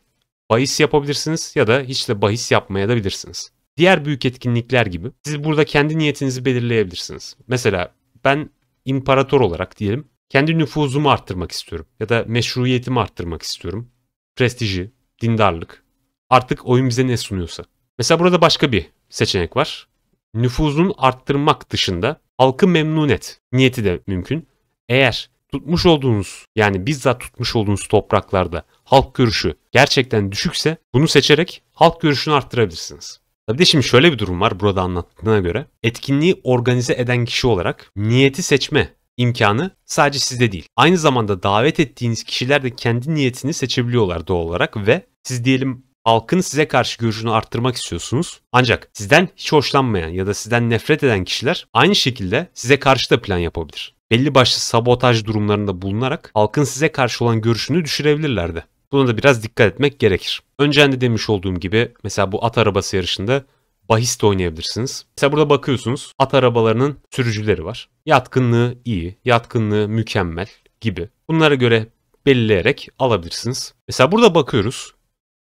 bahis yapabilirsiniz ya da hiç de bahis yapmaya da bilirsiniz. Diğer büyük etkinlikler gibi siz burada kendi niyetinizi belirleyebilirsiniz. Mesela ben imparator olarak diyelim kendi nüfuzumu arttırmak istiyorum ya da meşruiyetimi arttırmak istiyorum. Prestiji, dindarlık artık oyun bize ne sunuyorsa. Mesela burada başka bir seçenek var. Nüfuzunu arttırmak dışında halkı memnun et niyeti de mümkün. Eğer tutmuş olduğunuz yani bizzat tutmuş olduğunuz topraklarda halk görüşü gerçekten düşükse bunu seçerek halk görüşünü arttırabilirsiniz. Tabii de şimdi şöyle bir durum var burada anlattığına göre. Etkinliği organize eden kişi olarak niyeti seçme imkanı sadece sizde değil. Aynı zamanda davet ettiğiniz kişiler de kendi niyetini seçebiliyorlar doğal olarak ve siz diyelim halkın size karşı görüşünü arttırmak istiyorsunuz. Ancak sizden hiç hoşlanmayan ya da sizden nefret eden kişiler aynı şekilde size karşı da plan yapabilir belli başlı sabotaj durumlarında bulunarak halkın size karşı olan görüşünü düşürebilirlerdi. Buna da biraz dikkat etmek gerekir. Önceden de demiş olduğum gibi mesela bu at arabası yarışında bahis de oynayabilirsiniz. Mesela burada bakıyorsunuz at arabalarının sürücüleri var. Yatkınlığı iyi, yatkınlığı mükemmel gibi. Bunlara göre belirleyerek alabilirsiniz. Mesela burada bakıyoruz.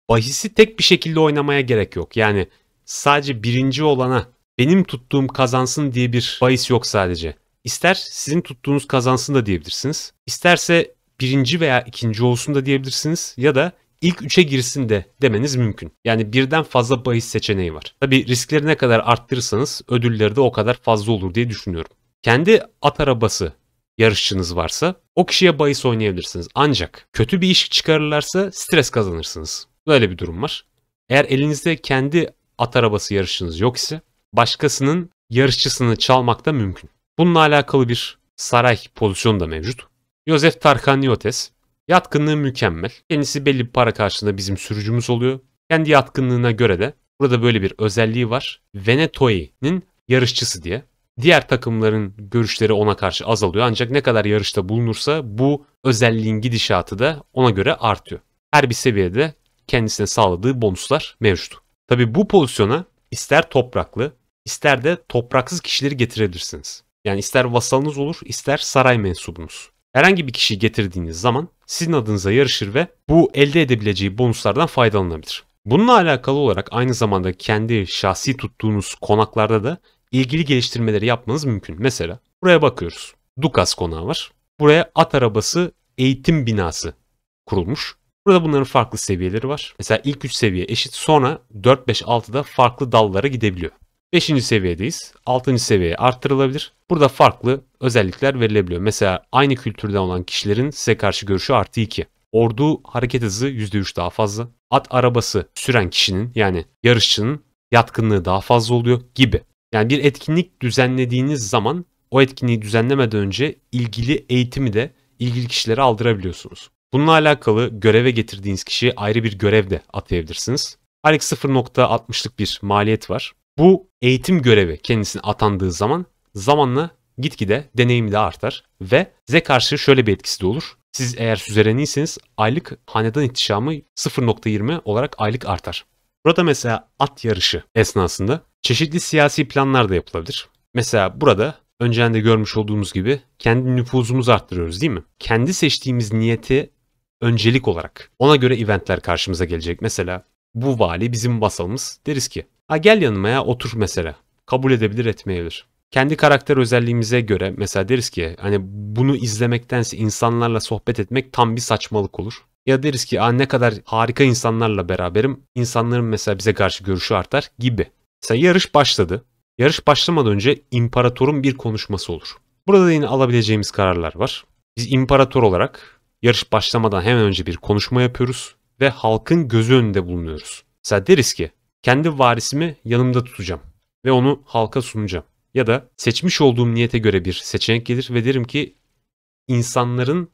Bahisi tek bir şekilde oynamaya gerek yok. Yani sadece birinci olana benim tuttuğum kazansın diye bir bahis yok sadece. İster sizin tuttuğunuz kazansın da diyebilirsiniz. İsterse birinci veya ikinci olsun da diyebilirsiniz. Ya da ilk üçe girsin de demeniz mümkün. Yani birden fazla bahis seçeneği var. Tabi riskleri ne kadar arttırırsanız ödülleri de o kadar fazla olur diye düşünüyorum. Kendi at arabası yarışçınız varsa o kişiye bahis oynayabilirsiniz. Ancak kötü bir iş çıkarırlarsa stres kazanırsınız. Böyle bir durum var. Eğer elinizde kendi at arabası yarışınız yok ise başkasının yarışçısını çalmak da mümkün. Bununla alakalı bir saray pozisyonu da mevcut. Yosef Tarkaniotes yatkınlığı mükemmel. Kendisi belli bir para karşılığında bizim sürücümüz oluyor. Kendi yatkınlığına göre de burada böyle bir özelliği var. Venetoi'nin yarışçısı diye. Diğer takımların görüşleri ona karşı azalıyor ancak ne kadar yarışta bulunursa bu özelliğin gidişatı da ona göre artıyor. Her bir seviyede kendisine sağladığı bonuslar mevcut. Tabi bu pozisyona ister topraklı ister de topraksız kişileri getirebilirsiniz. Yani ister vasalınız olur ister saray mensubunuz. Herhangi bir kişiyi getirdiğiniz zaman sizin adınıza yarışır ve bu elde edebileceği bonuslardan faydalanabilir. Bununla alakalı olarak aynı zamanda kendi şahsi tuttuğunuz konaklarda da ilgili geliştirmeleri yapmanız mümkün. Mesela buraya bakıyoruz. Dukas konağı var. Buraya at arabası eğitim binası kurulmuş. Burada bunların farklı seviyeleri var. Mesela ilk 3 seviye eşit sonra 4, 5, 6'da farklı dallara gidebiliyor. 5. seviyedeyiz. 6. seviyeye arttırılabilir. Burada farklı özellikler verilebiliyor. Mesela aynı kültürden olan kişilerin size karşı görüşü artı 2. Ordu hareket hızı %3 daha fazla. At arabası süren kişinin yani yarışçının yatkınlığı daha fazla oluyor gibi. Yani bir etkinlik düzenlediğiniz zaman o etkinliği düzenlemeden önce ilgili eğitimi de ilgili kişilere aldırabiliyorsunuz. Bununla alakalı göreve getirdiğiniz kişiye ayrı bir görev de atayabilirsiniz. Alex 0.60'lık bir maliyet var bu eğitim görevi kendisine atandığı zaman zamanla gitgide deneyimi de artar ve size karşı şöyle bir etkisi de olur. Siz eğer süzereniyseniz aylık hanedan ihtişamı 0.20 olarak aylık artar. Burada mesela at yarışı esnasında çeşitli siyasi planlar da yapılabilir. Mesela burada önceden de görmüş olduğumuz gibi kendi nüfuzumuzu arttırıyoruz değil mi? Kendi seçtiğimiz niyeti öncelik olarak ona göre eventler karşımıza gelecek. Mesela bu vali bizim vasalımız deriz ki Ha gel yanıma ya otur mesela. Kabul edebilir etmeyebilir. Kendi karakter özelliğimize göre mesela deriz ki hani bunu izlemektense insanlarla sohbet etmek tam bir saçmalık olur. Ya deriz ki ne kadar harika insanlarla beraberim. insanların mesela bize karşı görüşü artar gibi. Mesela yarış başladı. Yarış başlamadan önce imparatorun bir konuşması olur. Burada da yine alabileceğimiz kararlar var. Biz imparator olarak yarış başlamadan hemen önce bir konuşma yapıyoruz ve halkın gözü önünde bulunuyoruz. Mesela deriz ki kendi varisimi yanımda tutacağım ve onu halka sunacağım. Ya da seçmiş olduğum niyete göre bir seçenek gelir ve derim ki insanların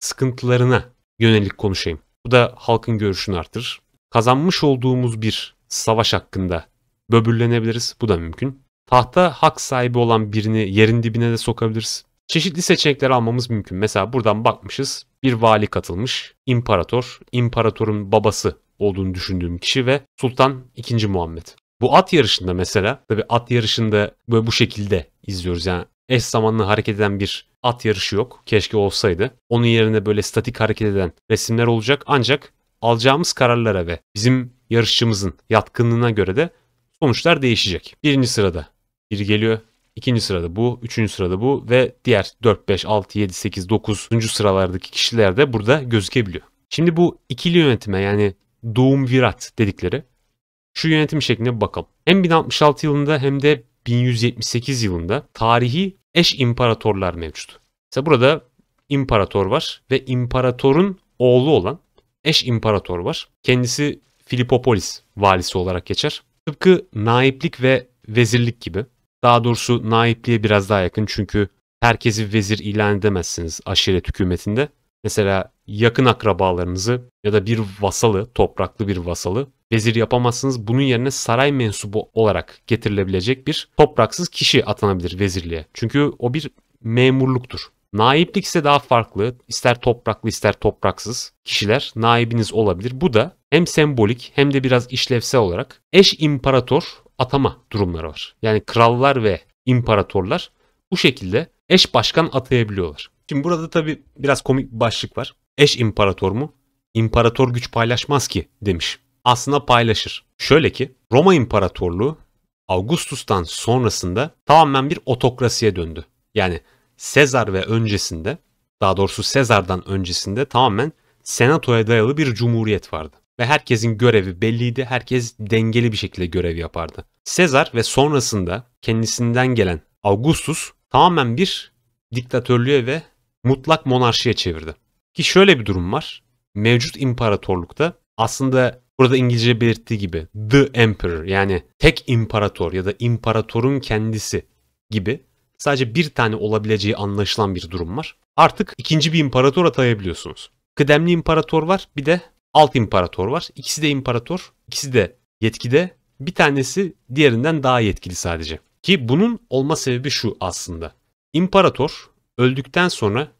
sıkıntılarına yönelik konuşayım. Bu da halkın görüşünü artırır. Kazanmış olduğumuz bir savaş hakkında böbürlenebiliriz. Bu da mümkün. Tahta hak sahibi olan birini yerin dibine de sokabiliriz. Çeşitli seçenekler almamız mümkün. Mesela buradan bakmışız. Bir vali katılmış. İmparator, imparatorun babası olduğunu düşündüğüm kişi ve Sultan II. Muhammed. Bu at yarışında mesela tabi at yarışında böyle bu şekilde izliyoruz yani eş zamanlı hareket eden bir at yarışı yok. Keşke olsaydı. Onun yerine böyle statik hareket eden resimler olacak ancak alacağımız kararlara ve bizim yarışçımızın yatkınlığına göre de sonuçlar değişecek. Birinci sırada bir geliyor. ikinci sırada bu, üçüncü sırada bu ve diğer 4, 5, 6, 7, 8, 9. sıralardaki kişiler de burada gözükebiliyor. Şimdi bu ikili yönetime yani doğum virat dedikleri şu yönetim şekline bakalım. Hem 1066 yılında hem de 1178 yılında tarihi eş imparatorlar mevcut. Mesela burada imparator var ve imparatorun oğlu olan eş imparator var. Kendisi Filipopolis valisi olarak geçer. Tıpkı naiplik ve vezirlik gibi. Daha doğrusu naipliğe biraz daha yakın çünkü herkesi vezir ilan edemezsiniz aşiret hükümetinde. Mesela yakın akrabalarınızı ya da bir vasalı, topraklı bir vasalı vezir yapamazsınız. Bunun yerine saray mensubu olarak getirilebilecek bir topraksız kişi atanabilir vezirliğe. Çünkü o bir memurluktur. Naiplik ise daha farklı. İster topraklı ister topraksız kişiler naibiniz olabilir. Bu da hem sembolik hem de biraz işlevsel olarak eş imparator atama durumları var. Yani krallar ve imparatorlar bu şekilde eş başkan atayabiliyorlar. Şimdi burada tabii biraz komik bir başlık var. Eş imparator mu? İmparator güç paylaşmaz ki demiş. Aslında paylaşır. Şöyle ki Roma İmparatorluğu Augustus'tan sonrasında tamamen bir otokrasiye döndü. Yani Sezar ve öncesinde daha doğrusu Sezar'dan öncesinde tamamen senatoya dayalı bir cumhuriyet vardı. Ve herkesin görevi belliydi. Herkes dengeli bir şekilde görev yapardı. Sezar ve sonrasında kendisinden gelen Augustus tamamen bir diktatörlüğe ve mutlak monarşiye çevirdi. Ki şöyle bir durum var. Mevcut imparatorlukta aslında burada İngilizce belirttiği gibi the emperor yani tek imparator ya da imparatorun kendisi gibi sadece bir tane olabileceği anlaşılan bir durum var. Artık ikinci bir imparator atayabiliyorsunuz. Kıdemli imparator var bir de alt imparator var. İkisi de imparator, ikisi de yetkide. Bir tanesi diğerinden daha yetkili sadece. Ki bunun olma sebebi şu aslında. İmparator öldükten sonra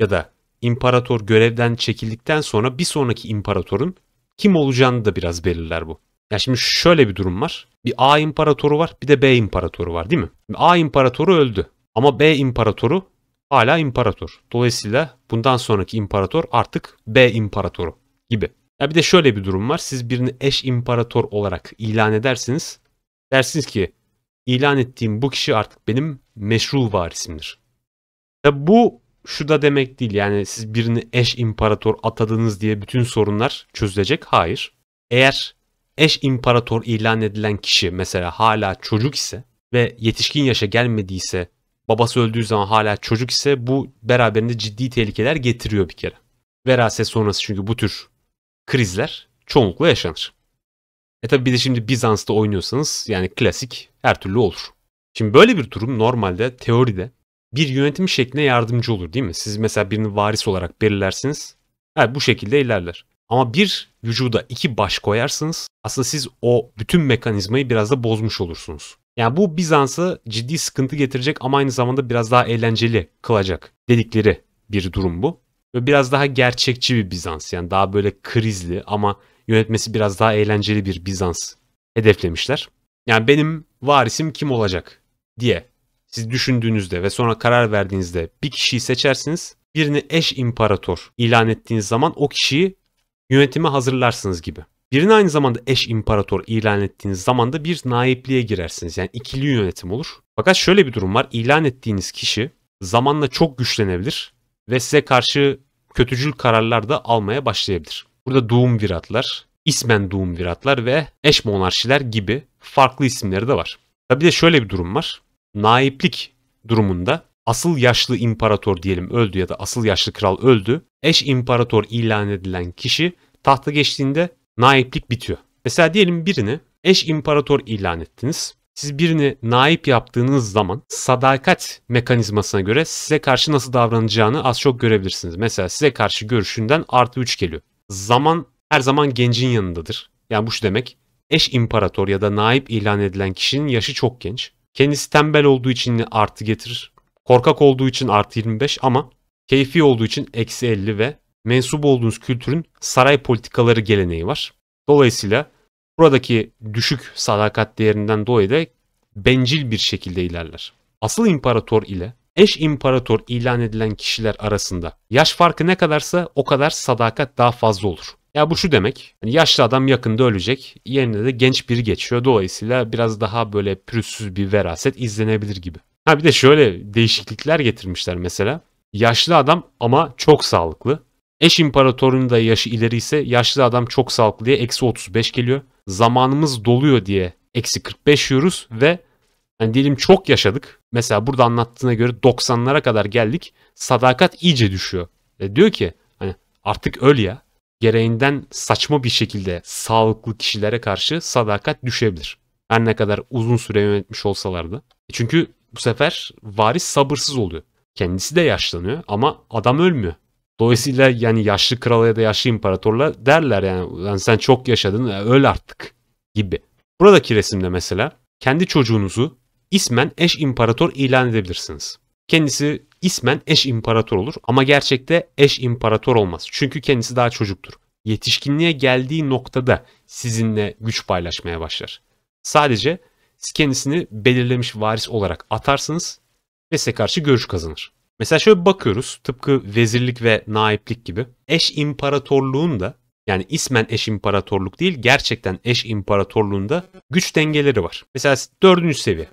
ya da imparator görevden çekildikten sonra bir sonraki imparatorun kim olacağını da biraz belirler bu. Ya şimdi şöyle bir durum var. Bir A imparatoru var, bir de B imparatoru var değil mi? A imparatoru öldü ama B imparatoru hala imparator. Dolayısıyla bundan sonraki imparator artık B imparatoru gibi. Ya bir de şöyle bir durum var. Siz birini eş imparator olarak ilan edersiniz. Dersiniz ki ilan ettiğim bu kişi artık benim meşru varisimdir. Ya bu şu da demek değil yani siz birini eş imparator atadınız diye bütün sorunlar çözülecek. Hayır. Eğer eş imparator ilan edilen kişi mesela hala çocuk ise ve yetişkin yaşa gelmediyse babası öldüğü zaman hala çocuk ise bu beraberinde ciddi tehlikeler getiriyor bir kere. Veraset sonrası çünkü bu tür krizler çoğunlukla yaşanır. E tabi bir de şimdi Bizans'ta oynuyorsanız yani klasik her türlü olur. Şimdi böyle bir durum normalde teoride bir yönetim şekline yardımcı olur değil mi? Siz mesela birini varis olarak belirlersiniz. Ha, bu şekilde ilerler. Ama bir vücuda iki baş koyarsınız. Aslında siz o bütün mekanizmayı biraz da bozmuş olursunuz. Yani bu Bizans'ı ciddi sıkıntı getirecek ama aynı zamanda biraz daha eğlenceli kılacak dedikleri bir durum bu. Ve biraz daha gerçekçi bir Bizans yani daha böyle krizli ama yönetmesi biraz daha eğlenceli bir Bizans hedeflemişler. Yani benim varisim kim olacak diye siz düşündüğünüzde ve sonra karar verdiğinizde bir kişiyi seçersiniz. Birini eş imparator ilan ettiğiniz zaman o kişiyi yönetime hazırlarsınız gibi. Birini aynı zamanda eş imparator ilan ettiğiniz zaman da bir naipliğe girersiniz. Yani ikili yönetim olur. Fakat şöyle bir durum var. İlan ettiğiniz kişi zamanla çok güçlenebilir ve size karşı kötücül kararlar da almaya başlayabilir. Burada doğum viratlar, ismen doğum viratlar ve eş monarşiler gibi farklı isimleri de var. Tabi de şöyle bir durum var naiplik durumunda asıl yaşlı imparator diyelim öldü ya da asıl yaşlı kral öldü. Eş imparator ilan edilen kişi tahta geçtiğinde naiplik bitiyor. Mesela diyelim birini eş imparator ilan ettiniz. Siz birini naip yaptığınız zaman sadakat mekanizmasına göre size karşı nasıl davranacağını az çok görebilirsiniz. Mesela size karşı görüşünden artı 3 geliyor. Zaman her zaman gencin yanındadır. Yani bu şu demek eş imparator ya da naip ilan edilen kişinin yaşı çok genç. Kendisi tembel olduğu için artı getirir. Korkak olduğu için artı 25 ama keyfi olduğu için eksi 50 ve mensup olduğunuz kültürün saray politikaları geleneği var. Dolayısıyla buradaki düşük sadakat değerinden dolayı da bencil bir şekilde ilerler. Asıl imparator ile eş imparator ilan edilen kişiler arasında yaş farkı ne kadarsa o kadar sadakat daha fazla olur. Ya bu şu demek. Hani yaşlı adam yakında ölecek. Yerine de genç biri geçiyor. Dolayısıyla biraz daha böyle pürüzsüz bir veraset izlenebilir gibi. Ha bir de şöyle değişiklikler getirmişler mesela. Yaşlı adam ama çok sağlıklı. Eş imparatorunun da yaşı ileri ise yaşlı adam çok sağlıklı diye eksi 35 geliyor. Zamanımız doluyor diye eksi 45 yiyoruz ve hani diyelim çok yaşadık. Mesela burada anlattığına göre 90'lara kadar geldik. Sadakat iyice düşüyor. E diyor ki hani artık öl ya gereğinden saçma bir şekilde sağlıklı kişilere karşı sadakat düşebilir. Her ne kadar uzun süre yönetmiş olsalar da. E çünkü bu sefer varis sabırsız oluyor. Kendisi de yaşlanıyor ama adam ölmüyor. Dolayısıyla yani yaşlı krala ya da yaşlı imparatorla derler yani, yani sen çok yaşadın e, öl artık gibi. Buradaki resimde mesela kendi çocuğunuzu ismen eş imparator ilan edebilirsiniz. Kendisi ismen eş imparator olur ama gerçekte eş imparator olmaz. Çünkü kendisi daha çocuktur. Yetişkinliğe geldiği noktada sizinle güç paylaşmaya başlar. Sadece kendisini belirlemiş varis olarak atarsınız ve size karşı görüş kazanır. Mesela şöyle bakıyoruz tıpkı vezirlik ve naiplik gibi eş imparatorluğun da yani ismen eş imparatorluk değil gerçekten eş imparatorluğunda güç dengeleri var. Mesela 4. seviye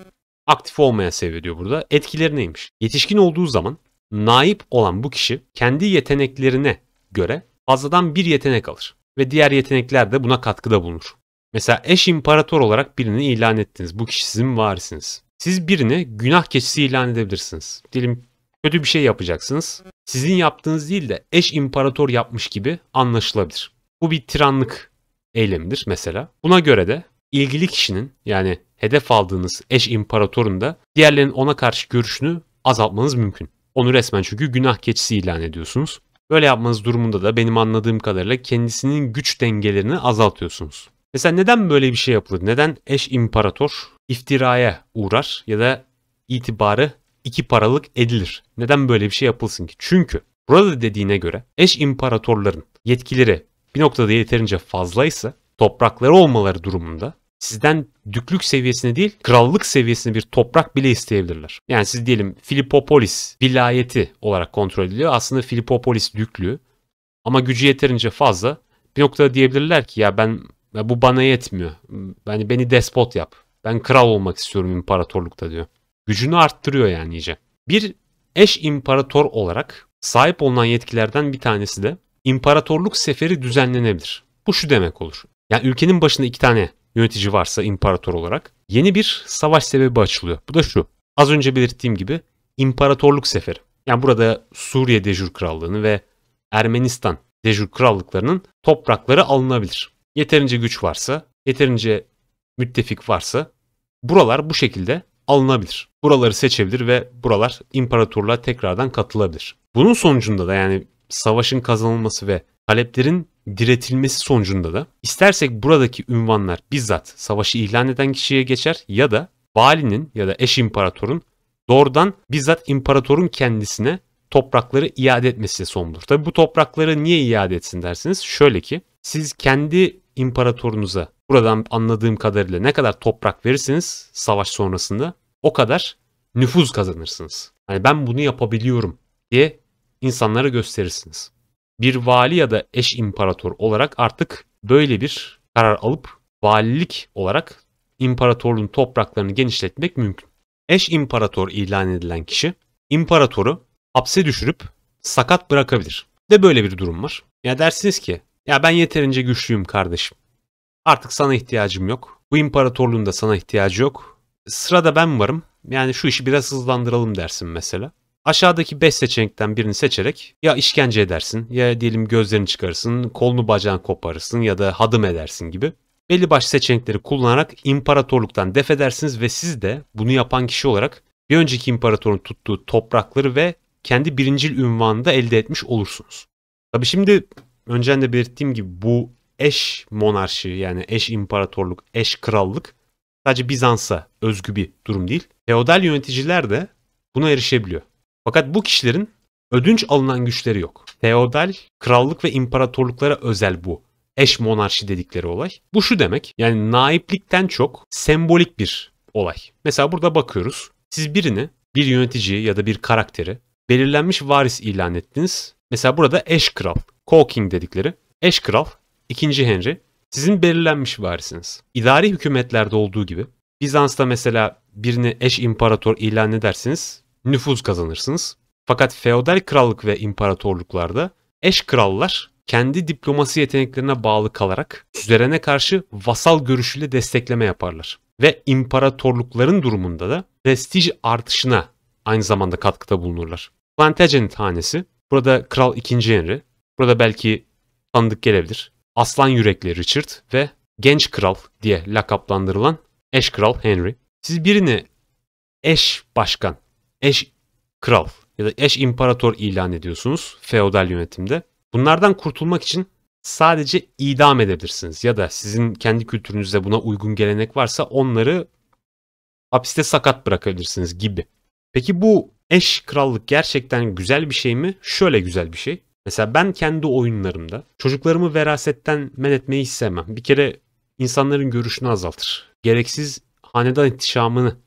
aktif olmaya seyrediyor burada. Etkileri neymiş? Yetişkin olduğu zaman naip olan bu kişi kendi yeteneklerine göre fazladan bir yetenek alır ve diğer yetenekler de buna katkıda bulunur. Mesela eş imparator olarak birini ilan ettiniz. Bu kişi sizin varisiniz. Siz birini günah keçisi ilan edebilirsiniz. Dilim kötü bir şey yapacaksınız. Sizin yaptığınız değil de eş imparator yapmış gibi anlaşılabilir. Bu bir tiranlık eylemidir mesela. Buna göre de ilgili kişinin yani hedef aldığınız eş imparatorun da diğerlerinin ona karşı görüşünü azaltmanız mümkün. Onu resmen çünkü günah keçisi ilan ediyorsunuz. Böyle yapmanız durumunda da benim anladığım kadarıyla kendisinin güç dengelerini azaltıyorsunuz. Mesela neden böyle bir şey yapılır? Neden eş imparator iftiraya uğrar ya da itibarı iki paralık edilir? Neden böyle bir şey yapılsın ki? Çünkü burada dediğine göre eş imparatorların yetkileri bir noktada yeterince fazlaysa toprakları olmaları durumunda sizden düklük seviyesine değil krallık seviyesine bir toprak bile isteyebilirler. Yani siz diyelim Filipopolis vilayeti olarak kontrol ediliyor. Aslında Filipopolis düklüğü ama gücü yeterince fazla. Bir noktada diyebilirler ki ya ben ya bu bana yetmiyor. Yani beni despot yap. Ben kral olmak istiyorum imparatorlukta diyor. Gücünü arttırıyor yani iyice. Bir eş imparator olarak sahip olunan yetkilerden bir tanesi de imparatorluk seferi düzenlenebilir. Bu şu demek olur. Yani ülkenin başında iki tane yönetici varsa imparator olarak yeni bir savaş sebebi açılıyor. Bu da şu. Az önce belirttiğim gibi imparatorluk seferi. Yani burada Suriye Dejur Krallığı'nı ve Ermenistan Dejur Krallıklarının toprakları alınabilir. Yeterince güç varsa, yeterince müttefik varsa buralar bu şekilde alınabilir. Buraları seçebilir ve buralar imparatorluğa tekrardan katılabilir. Bunun sonucunda da yani savaşın kazanılması ve taleplerin diretilmesi sonucunda da istersek buradaki ünvanlar bizzat savaşı ilan eden kişiye geçer ya da valinin ya da eş imparatorun doğrudan bizzat imparatorun kendisine toprakları iade etmesi son bulur. Tabi bu toprakları niye iade etsin dersiniz? Şöyle ki siz kendi imparatorunuza buradan anladığım kadarıyla ne kadar toprak verirsiniz savaş sonrasında o kadar nüfuz kazanırsınız. Hani ben bunu yapabiliyorum diye insanlara gösterirsiniz bir vali ya da eş imparator olarak artık böyle bir karar alıp valilik olarak imparatorluğun topraklarını genişletmek mümkün. Eş imparator ilan edilen kişi imparatoru hapse düşürüp sakat bırakabilir. De böyle bir durum var. Ya dersiniz ki ya ben yeterince güçlüyüm kardeşim. Artık sana ihtiyacım yok. Bu imparatorluğun da sana ihtiyacı yok. Sırada ben varım. Yani şu işi biraz hızlandıralım dersin mesela. Aşağıdaki 5 seçenekten birini seçerek ya işkence edersin ya diyelim gözlerini çıkarırsın, kolunu bacağını koparırsın ya da hadım edersin gibi. Belli başlı seçenekleri kullanarak imparatorluktan def edersiniz ve siz de bunu yapan kişi olarak bir önceki imparatorun tuttuğu toprakları ve kendi birincil ünvanını da elde etmiş olursunuz. Tabi şimdi önceden de belirttiğim gibi bu eş monarşi yani eş imparatorluk, eş krallık sadece Bizans'a özgü bir durum değil. Feodal yöneticiler de buna erişebiliyor. Fakat bu kişilerin ödünç alınan güçleri yok. Feodal, krallık ve imparatorluklara özel bu eş monarşi dedikleri olay. Bu şu demek yani naiplikten çok sembolik bir olay. Mesela burada bakıyoruz. Siz birini bir yönetici ya da bir karakteri belirlenmiş varis ilan ettiniz. Mesela burada eş kral, co dedikleri eş kral 2. Henry sizin belirlenmiş varisiniz. İdari hükümetlerde olduğu gibi Bizans'ta mesela birini eş imparator ilan edersiniz nüfuz kazanırsınız. Fakat feodal krallık ve imparatorluklarda eş krallar kendi diplomasi yeteneklerine bağlı kalarak süzerene karşı vasal görüşüyle destekleme yaparlar. Ve imparatorlukların durumunda da prestij artışına aynı zamanda katkıda bulunurlar. Plantagenet hanesi, burada Kral 2. Henry, burada belki tanıdık gelebilir. Aslan yürekli Richard ve Genç Kral diye lakaplandırılan Eş Kral Henry. Siz birini eş başkan eş kral ya da eş imparator ilan ediyorsunuz feodal yönetimde. Bunlardan kurtulmak için sadece idam edebilirsiniz ya da sizin kendi kültürünüzde buna uygun gelenek varsa onları hapiste sakat bırakabilirsiniz gibi. Peki bu eş krallık gerçekten güzel bir şey mi? Şöyle güzel bir şey. Mesela ben kendi oyunlarımda çocuklarımı verasetten men etmeyi istemem. Bir kere insanların görüşünü azaltır. Gereksiz hanedan ihtişamını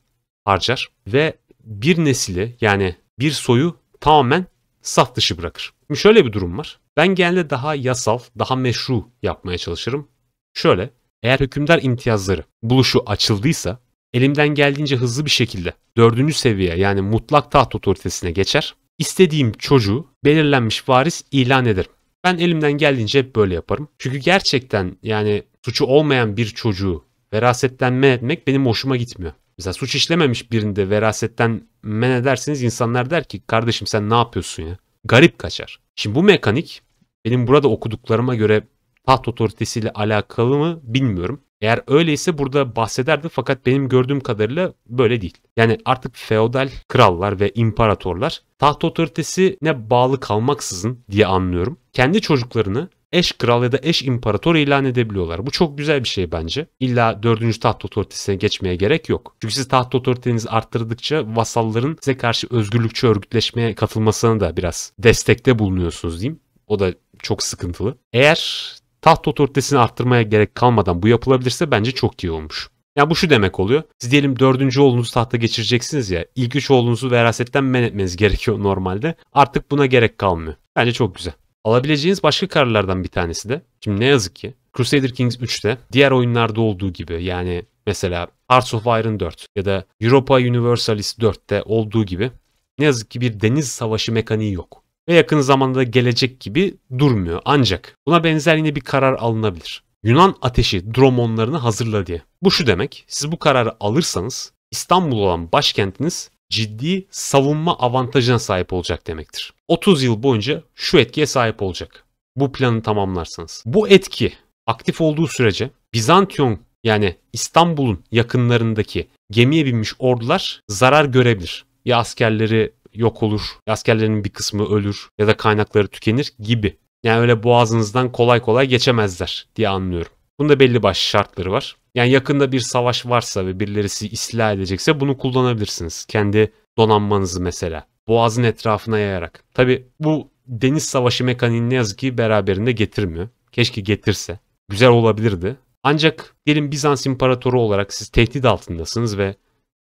harcar ve bir nesili yani bir soyu tamamen saf dışı bırakır. Şimdi şöyle bir durum var. Ben genelde daha yasal, daha meşru yapmaya çalışırım. Şöyle, eğer hükümdar imtiyazları buluşu açıldıysa elimden geldiğince hızlı bir şekilde dördüncü seviye yani mutlak taht otoritesine geçer. İstediğim çocuğu belirlenmiş varis ilan ederim. Ben elimden geldiğince hep böyle yaparım. Çünkü gerçekten yani suçu olmayan bir çocuğu verasetlenme etmek benim hoşuma gitmiyor. Mesela suç işlememiş birinde verasetten men ederseniz insanlar der ki kardeşim sen ne yapıyorsun ya? Garip kaçar. Şimdi bu mekanik benim burada okuduklarıma göre taht otoritesiyle alakalı mı bilmiyorum. Eğer öyleyse burada bahsederdi fakat benim gördüğüm kadarıyla böyle değil. Yani artık feodal krallar ve imparatorlar taht otoritesine bağlı kalmaksızın diye anlıyorum. Kendi çocuklarını eş kral ya da eş imparator ilan edebiliyorlar. Bu çok güzel bir şey bence. İlla 4. taht otoritesine geçmeye gerek yok. Çünkü siz taht otoritenizi arttırdıkça vasalların size karşı özgürlükçü örgütleşmeye katılmasına da biraz destekte bulunuyorsunuz diyeyim. O da çok sıkıntılı. Eğer taht otoritesini arttırmaya gerek kalmadan bu yapılabilirse bence çok iyi olmuş. Ya bu şu demek oluyor. Siz diyelim dördüncü oğlunuzu tahta geçireceksiniz ya. İlk üç oğlunuzu verasetten men etmeniz gerekiyor normalde. Artık buna gerek kalmıyor. Bence çok güzel. Alabileceğiniz başka kararlardan bir tanesi de şimdi ne yazık ki Crusader Kings 3'te diğer oyunlarda olduğu gibi yani mesela Hearts of Iron 4 ya da Europa Universalis 4'te olduğu gibi ne yazık ki bir deniz savaşı mekaniği yok. Ve yakın zamanda gelecek gibi durmuyor. Ancak buna benzer yine bir karar alınabilir. Yunan ateşi dromonlarını hazırla diye. Bu şu demek. Siz bu kararı alırsanız İstanbul olan başkentiniz ciddi savunma avantajına sahip olacak demektir. 30 yıl boyunca şu etkiye sahip olacak. Bu planı tamamlarsanız. Bu etki aktif olduğu sürece Bizantiyon yani İstanbul'un yakınlarındaki gemiye binmiş ordular zarar görebilir. Ya askerleri yok olur, ya askerlerin bir kısmı ölür ya da kaynakları tükenir gibi. Yani öyle boğazınızdan kolay kolay geçemezler diye anlıyorum. Bunda belli başlı şartları var. Yani yakında bir savaş varsa ve birileri sizi istila edecekse bunu kullanabilirsiniz. Kendi donanmanızı mesela. Boğazın etrafına yayarak. Tabi bu deniz savaşı mekaniğini ne yazık ki beraberinde getirmiyor. Keşke getirse. Güzel olabilirdi. Ancak diyelim Bizans imparatoru olarak siz tehdit altındasınız ve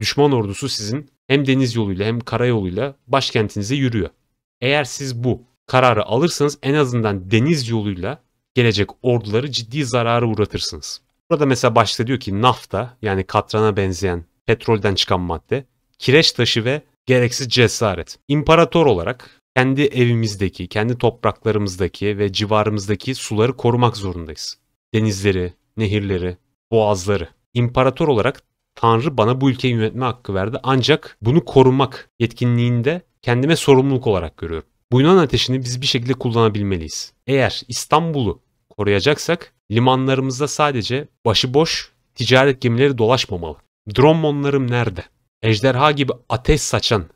düşman ordusu sizin hem deniz yoluyla hem karayoluyla başkentinize yürüyor. Eğer siz bu kararı alırsanız en azından deniz yoluyla gelecek orduları ciddi zarara uğratırsınız. Burada mesela başta diyor ki nafta yani katrana benzeyen petrolden çıkan madde, kireç taşı ve gereksiz cesaret. İmparator olarak kendi evimizdeki, kendi topraklarımızdaki ve civarımızdaki suları korumak zorundayız. Denizleri, nehirleri, boğazları. İmparator olarak Tanrı bana bu ülkeyi yönetme hakkı verdi ancak bunu korumak yetkinliğinde kendime sorumluluk olarak görüyorum. Bu Yunan ateşini biz bir şekilde kullanabilmeliyiz. Eğer İstanbul'u koruyacaksak Limanlarımızda sadece başıboş ticaret gemileri dolaşmamalı. Dromonlarım nerede? Ejderha gibi ateş saçan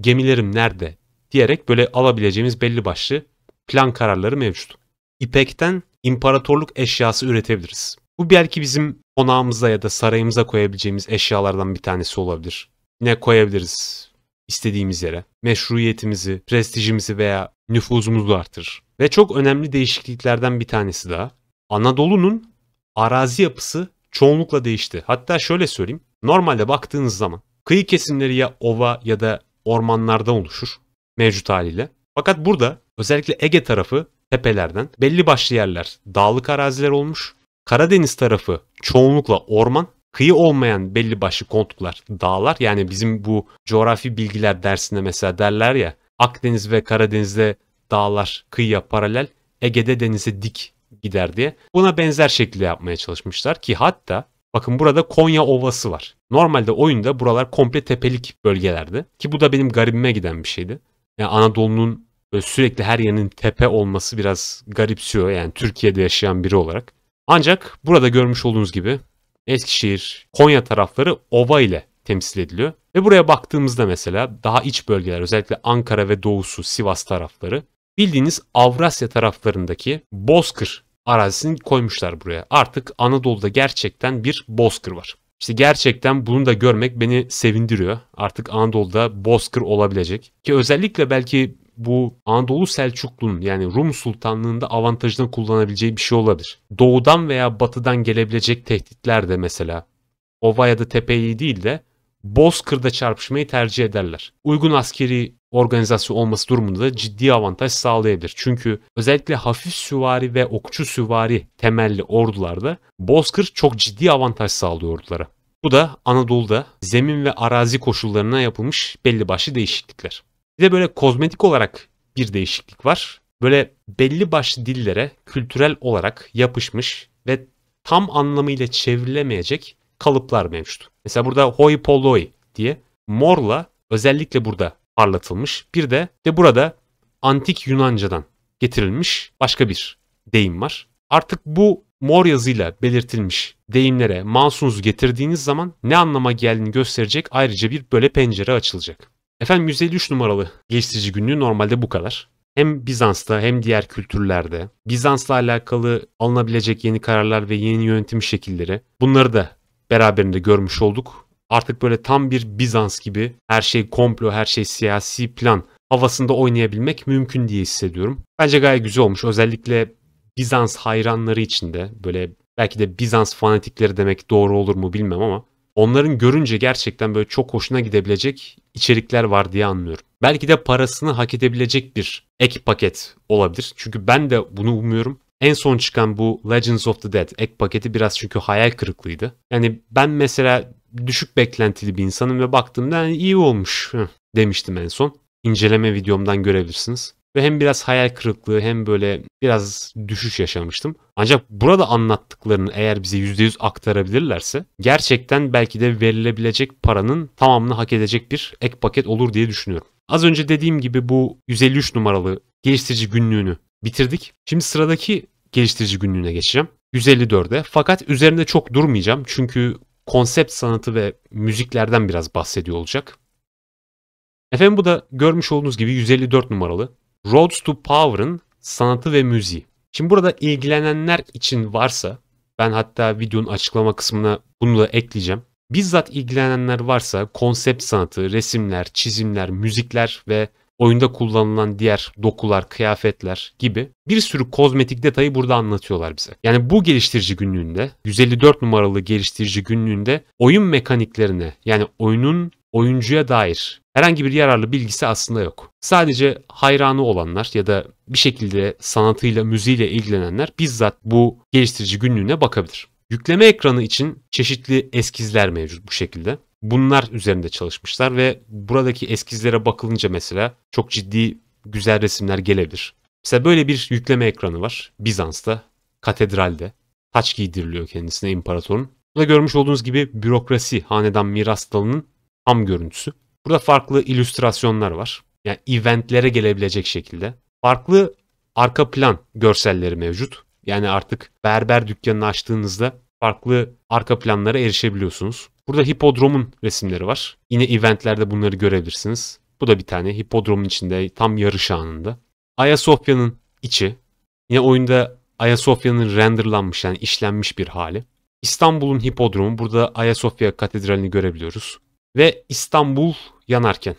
gemilerim nerede? diyerek böyle alabileceğimiz belli başlı plan kararları mevcut. İpekten imparatorluk eşyası üretebiliriz. Bu belki bizim konağımıza ya da sarayımıza koyabileceğimiz eşyalardan bir tanesi olabilir. Ne koyabiliriz istediğimiz yere? Meşruiyetimizi, prestijimizi veya nüfuzumuzu artırır. Ve çok önemli değişikliklerden bir tanesi daha. Anadolu'nun arazi yapısı çoğunlukla değişti. Hatta şöyle söyleyeyim. Normalde baktığınız zaman kıyı kesimleri ya ova ya da ormanlarda oluşur mevcut haliyle. Fakat burada özellikle Ege tarafı tepelerden belli başlı yerler dağlık araziler olmuş. Karadeniz tarafı çoğunlukla orman, kıyı olmayan belli başlı kontuklar dağlar. Yani bizim bu coğrafi bilgiler dersinde mesela derler ya Akdeniz ve Karadeniz'de dağlar kıyıya paralel, Ege'de denize dik gider diye. Buna benzer şekilde yapmaya çalışmışlar ki hatta bakın burada Konya Ovası var. Normalde oyunda buralar komple tepelik bölgelerdi ki bu da benim garibime giden bir şeydi. Yani Anadolu'nun sürekli her yerinin tepe olması biraz garipsiyor yani Türkiye'de yaşayan biri olarak. Ancak burada görmüş olduğunuz gibi Eskişehir, Konya tarafları ova ile temsil ediliyor. Ve buraya baktığımızda mesela daha iç bölgeler özellikle Ankara ve doğusu Sivas tarafları bildiğiniz Avrasya taraflarındaki Bozkır arazisini koymuşlar buraya. Artık Anadolu'da gerçekten bir bozkır var. İşte gerçekten bunu da görmek beni sevindiriyor. Artık Anadolu'da bozkır olabilecek. Ki özellikle belki bu Anadolu Selçuklu'nun yani Rum Sultanlığı'nda avantajını kullanabileceği bir şey olabilir. Doğudan veya batıdan gelebilecek tehditler de mesela Ova ya da Tepe'yi değil de Bozkır'da çarpışmayı tercih ederler. Uygun askeri organizasyon olması durumunda da ciddi avantaj sağlayabilir. Çünkü özellikle hafif süvari ve okçu süvari temelli ordularda Bozkır çok ciddi avantaj sağlıyor ordulara. Bu da Anadolu'da zemin ve arazi koşullarına yapılmış belli başlı değişiklikler. Bir de böyle kozmetik olarak bir değişiklik var. Böyle belli başlı dillere kültürel olarak yapışmış ve tam anlamıyla çevrilemeyecek kalıplar mevcut. Mesela burada hoi polloi diye morla özellikle burada parlatılmış. Bir de de burada antik Yunanca'dan getirilmiş başka bir deyim var. Artık bu mor yazıyla belirtilmiş deyimlere mansunuzu getirdiğiniz zaman ne anlama geldiğini gösterecek ayrıca bir böyle pencere açılacak. Efendim 153 numaralı geliştirici günlüğü normalde bu kadar. Hem Bizans'ta hem diğer kültürlerde Bizans'la alakalı alınabilecek yeni kararlar ve yeni yönetim şekilleri bunları da beraberinde görmüş olduk artık böyle tam bir Bizans gibi her şey komplo, her şey siyasi plan havasında oynayabilmek mümkün diye hissediyorum. Bence gayet güzel olmuş. Özellikle Bizans hayranları için de böyle belki de Bizans fanatikleri demek doğru olur mu bilmem ama onların görünce gerçekten böyle çok hoşuna gidebilecek içerikler var diye anlıyorum. Belki de parasını hak edebilecek bir ek paket olabilir. Çünkü ben de bunu umuyorum. En son çıkan bu Legends of the Dead ek paketi biraz çünkü hayal kırıklığıydı. Yani ben mesela düşük beklentili bir insanım ve baktığımda yani iyi olmuş demiştim en son. İnceleme videomdan görebilirsiniz. Ve hem biraz hayal kırıklığı hem böyle biraz düşüş yaşamıştım. Ancak burada anlattıklarını eğer bize %100 aktarabilirlerse gerçekten belki de verilebilecek paranın tamamını hak edecek bir ek paket olur diye düşünüyorum. Az önce dediğim gibi bu 153 numaralı geliştirici günlüğünü bitirdik. Şimdi sıradaki geliştirici günlüğüne geçeceğim. 154'e. Fakat üzerinde çok durmayacağım. Çünkü konsept sanatı ve müziklerden biraz bahsediyor olacak. Efendim bu da görmüş olduğunuz gibi 154 numaralı Roads to Power'ın sanatı ve müziği. Şimdi burada ilgilenenler için varsa ben hatta videonun açıklama kısmına bunu da ekleyeceğim. Bizzat ilgilenenler varsa konsept sanatı, resimler, çizimler, müzikler ve oyunda kullanılan diğer dokular, kıyafetler gibi bir sürü kozmetik detayı burada anlatıyorlar bize. Yani bu geliştirici günlüğünde 154 numaralı geliştirici günlüğünde oyun mekaniklerine yani oyunun oyuncuya dair herhangi bir yararlı bilgisi aslında yok. Sadece hayranı olanlar ya da bir şekilde sanatıyla, müziğiyle ilgilenenler bizzat bu geliştirici günlüğüne bakabilir. Yükleme ekranı için çeşitli eskizler mevcut bu şekilde bunlar üzerinde çalışmışlar ve buradaki eskizlere bakılınca mesela çok ciddi güzel resimler gelebilir. Mesela böyle bir yükleme ekranı var Bizans'ta, katedralde. taç giydiriliyor kendisine imparatorun. Burada görmüş olduğunuz gibi bürokrasi hanedan miras dalının ham görüntüsü. Burada farklı illüstrasyonlar var. Yani eventlere gelebilecek şekilde. Farklı arka plan görselleri mevcut. Yani artık berber dükkanını açtığınızda farklı arka planlara erişebiliyorsunuz. Burada hipodromun resimleri var. Yine eventlerde bunları görebilirsiniz. Bu da bir tane hipodromun içinde tam yarış anında. Ayasofya'nın içi. Yine oyunda Ayasofya'nın renderlanmış yani işlenmiş bir hali. İstanbul'un hipodromu. Burada Ayasofya Katedrali'ni görebiliyoruz. Ve İstanbul yanarken.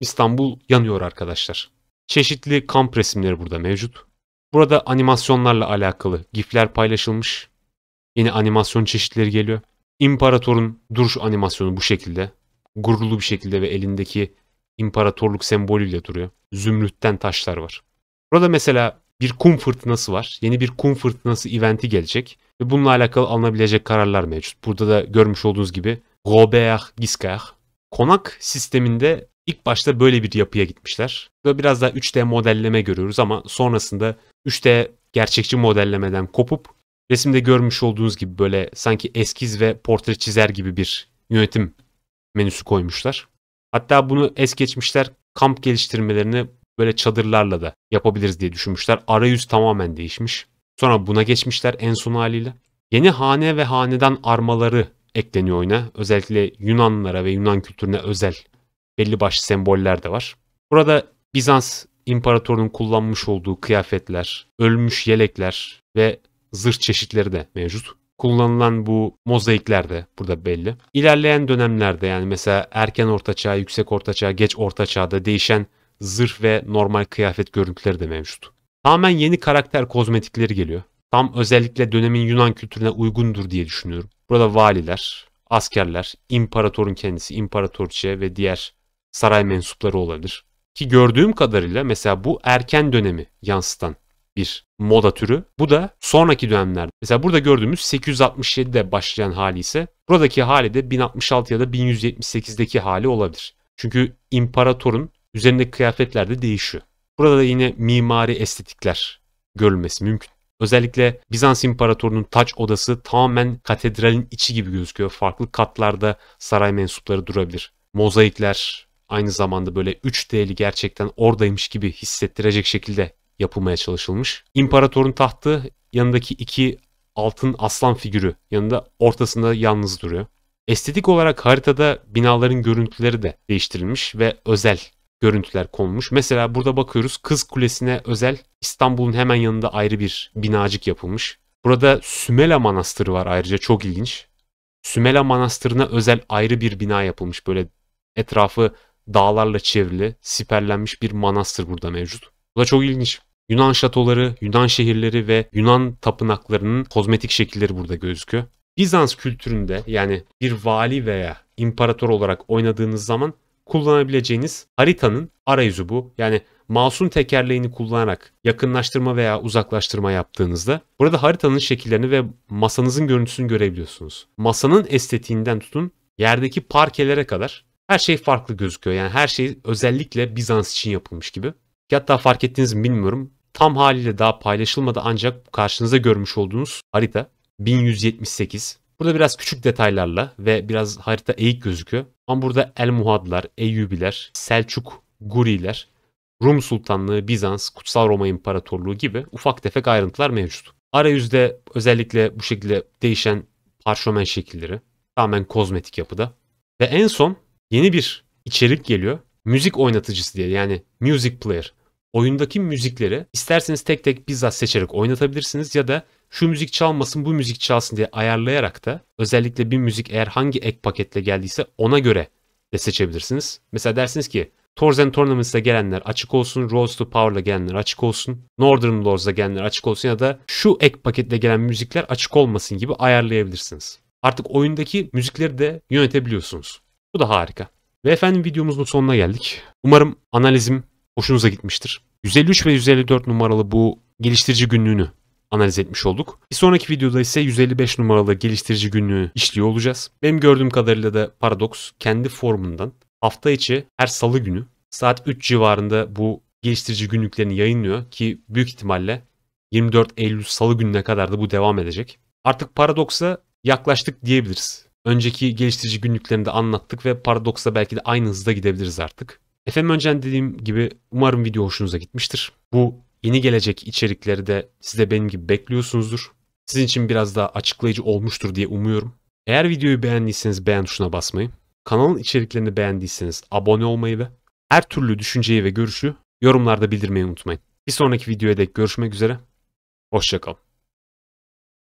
İstanbul yanıyor arkadaşlar. Çeşitli kamp resimleri burada mevcut. Burada animasyonlarla alakalı gifler paylaşılmış. Yine animasyon çeşitleri geliyor. İmparatorun duruş animasyonu bu şekilde. Gururlu bir şekilde ve elindeki imparatorluk sembolüyle duruyor. Zümrütten taşlar var. Burada mesela bir kum fırtınası var. Yeni bir kum fırtınası eventi gelecek ve bununla alakalı alınabilecek kararlar mevcut. Burada da görmüş olduğunuz gibi Robert Giscard konak sisteminde ilk başta böyle bir yapıya gitmişler. Ve biraz daha 3D modelleme görüyoruz ama sonrasında 3D gerçekçi modellemeden kopup resimde görmüş olduğunuz gibi böyle sanki eskiz ve portre çizer gibi bir yönetim menüsü koymuşlar. Hatta bunu es geçmişler kamp geliştirmelerini böyle çadırlarla da yapabiliriz diye düşünmüşler. Arayüz tamamen değişmiş. Sonra buna geçmişler en son haliyle. Yeni hane ve hanedan armaları ekleniyor oyuna. Özellikle Yunanlara ve Yunan kültürüne özel belli başlı semboller de var. Burada Bizans imparatorunun kullanmış olduğu kıyafetler, ölmüş yelekler ve zırh çeşitleri de mevcut. Kullanılan bu mozaikler de burada belli. İlerleyen dönemlerde yani mesela erken ortaçağ, yüksek ortaçağ, geç ortaçağda değişen zırh ve normal kıyafet görüntüleri de mevcut. Tamamen yeni karakter kozmetikleri geliyor. Tam özellikle dönemin Yunan kültürüne uygundur diye düşünüyorum. Burada valiler, askerler, imparatorun kendisi, imparatorçe ve diğer saray mensupları olabilir. Ki gördüğüm kadarıyla mesela bu erken dönemi yansıtan bir moda türü. Bu da sonraki dönemlerde. Mesela burada gördüğümüz 867'de başlayan hali ise buradaki hali de 1066 ya da 1178'deki hali olabilir. Çünkü imparatorun üzerindeki kıyafetler de değişiyor. Burada da yine mimari estetikler görülmesi mümkün. Özellikle Bizans İmparatorunun taç odası tamamen katedralin içi gibi gözüküyor. Farklı katlarda saray mensupları durabilir. Mozaikler aynı zamanda böyle 3D'li gerçekten oradaymış gibi hissettirecek şekilde yapılmaya çalışılmış. İmparatorun tahtı yanındaki iki altın aslan figürü yanında ortasında yalnız duruyor. Estetik olarak haritada binaların görüntüleri de değiştirilmiş ve özel görüntüler konmuş. Mesela burada bakıyoruz Kız Kulesi'ne özel İstanbul'un hemen yanında ayrı bir binacık yapılmış. Burada Sümela Manastırı var ayrıca çok ilginç. Sümela Manastırı'na özel ayrı bir bina yapılmış. Böyle etrafı dağlarla çevrili, siperlenmiş bir manastır burada mevcut. Bu da çok ilginç. Yunan şatoları, Yunan şehirleri ve Yunan tapınaklarının kozmetik şekilleri burada gözüküyor. Bizans kültüründe yani bir vali veya imparator olarak oynadığınız zaman kullanabileceğiniz haritanın arayüzü bu. Yani masum tekerleğini kullanarak yakınlaştırma veya uzaklaştırma yaptığınızda burada haritanın şekillerini ve masanızın görüntüsünü görebiliyorsunuz. Masanın estetiğinden tutun yerdeki parkelere kadar her şey farklı gözüküyor. Yani her şey özellikle Bizans için yapılmış gibi. Ki hatta fark ettiğiniz mi bilmiyorum tam haliyle daha paylaşılmadı ancak karşınıza görmüş olduğunuz harita 1178. Burada biraz küçük detaylarla ve biraz harita eğik gözüküyor. Ama burada El Muhadlar, Eyyubiler, Selçuk, Guriler, Rum Sultanlığı, Bizans, Kutsal Roma İmparatorluğu gibi ufak tefek ayrıntılar mevcut. Arayüzde özellikle bu şekilde değişen parşömen şekilleri tamamen kozmetik yapıda. Ve en son yeni bir içerik geliyor. Müzik oynatıcısı diye yani music player oyundaki müzikleri isterseniz tek tek bizzat seçerek oynatabilirsiniz ya da şu müzik çalmasın bu müzik çalsın diye ayarlayarak da özellikle bir müzik eğer hangi ek paketle geldiyse ona göre de seçebilirsiniz. Mesela dersiniz ki Tours and Tournaments'da gelenler açık olsun, Rose to Power'la gelenler açık olsun, Northern Lords'a gelenler açık olsun ya da şu ek paketle gelen müzikler açık olmasın gibi ayarlayabilirsiniz. Artık oyundaki müzikleri de yönetebiliyorsunuz. Bu da harika. Ve efendim videomuzun sonuna geldik. Umarım analizim hoşunuza gitmiştir. 153 ve 154 numaralı bu geliştirici günlüğünü analiz etmiş olduk. Bir sonraki videoda ise 155 numaralı geliştirici günlüğü işliyor olacağız. Benim gördüğüm kadarıyla da Paradox kendi formundan hafta içi her salı günü saat 3 civarında bu geliştirici günlüklerini yayınlıyor ki büyük ihtimalle 24 Eylül salı gününe kadar da bu devam edecek. Artık Paradox'a yaklaştık diyebiliriz. Önceki geliştirici günlüklerinde anlattık ve Paradox'a belki de aynı hızda gidebiliriz artık. Efendim önceden dediğim gibi umarım video hoşunuza gitmiştir. Bu yeni gelecek içerikleri de siz de benim gibi bekliyorsunuzdur. Sizin için biraz daha açıklayıcı olmuştur diye umuyorum. Eğer videoyu beğendiyseniz beğen tuşuna basmayı, kanalın içeriklerini beğendiyseniz abone olmayı ve her türlü düşünceyi ve görüşü yorumlarda bildirmeyi unutmayın. Bir sonraki videoya dek görüşmek üzere. Hoşçakalın.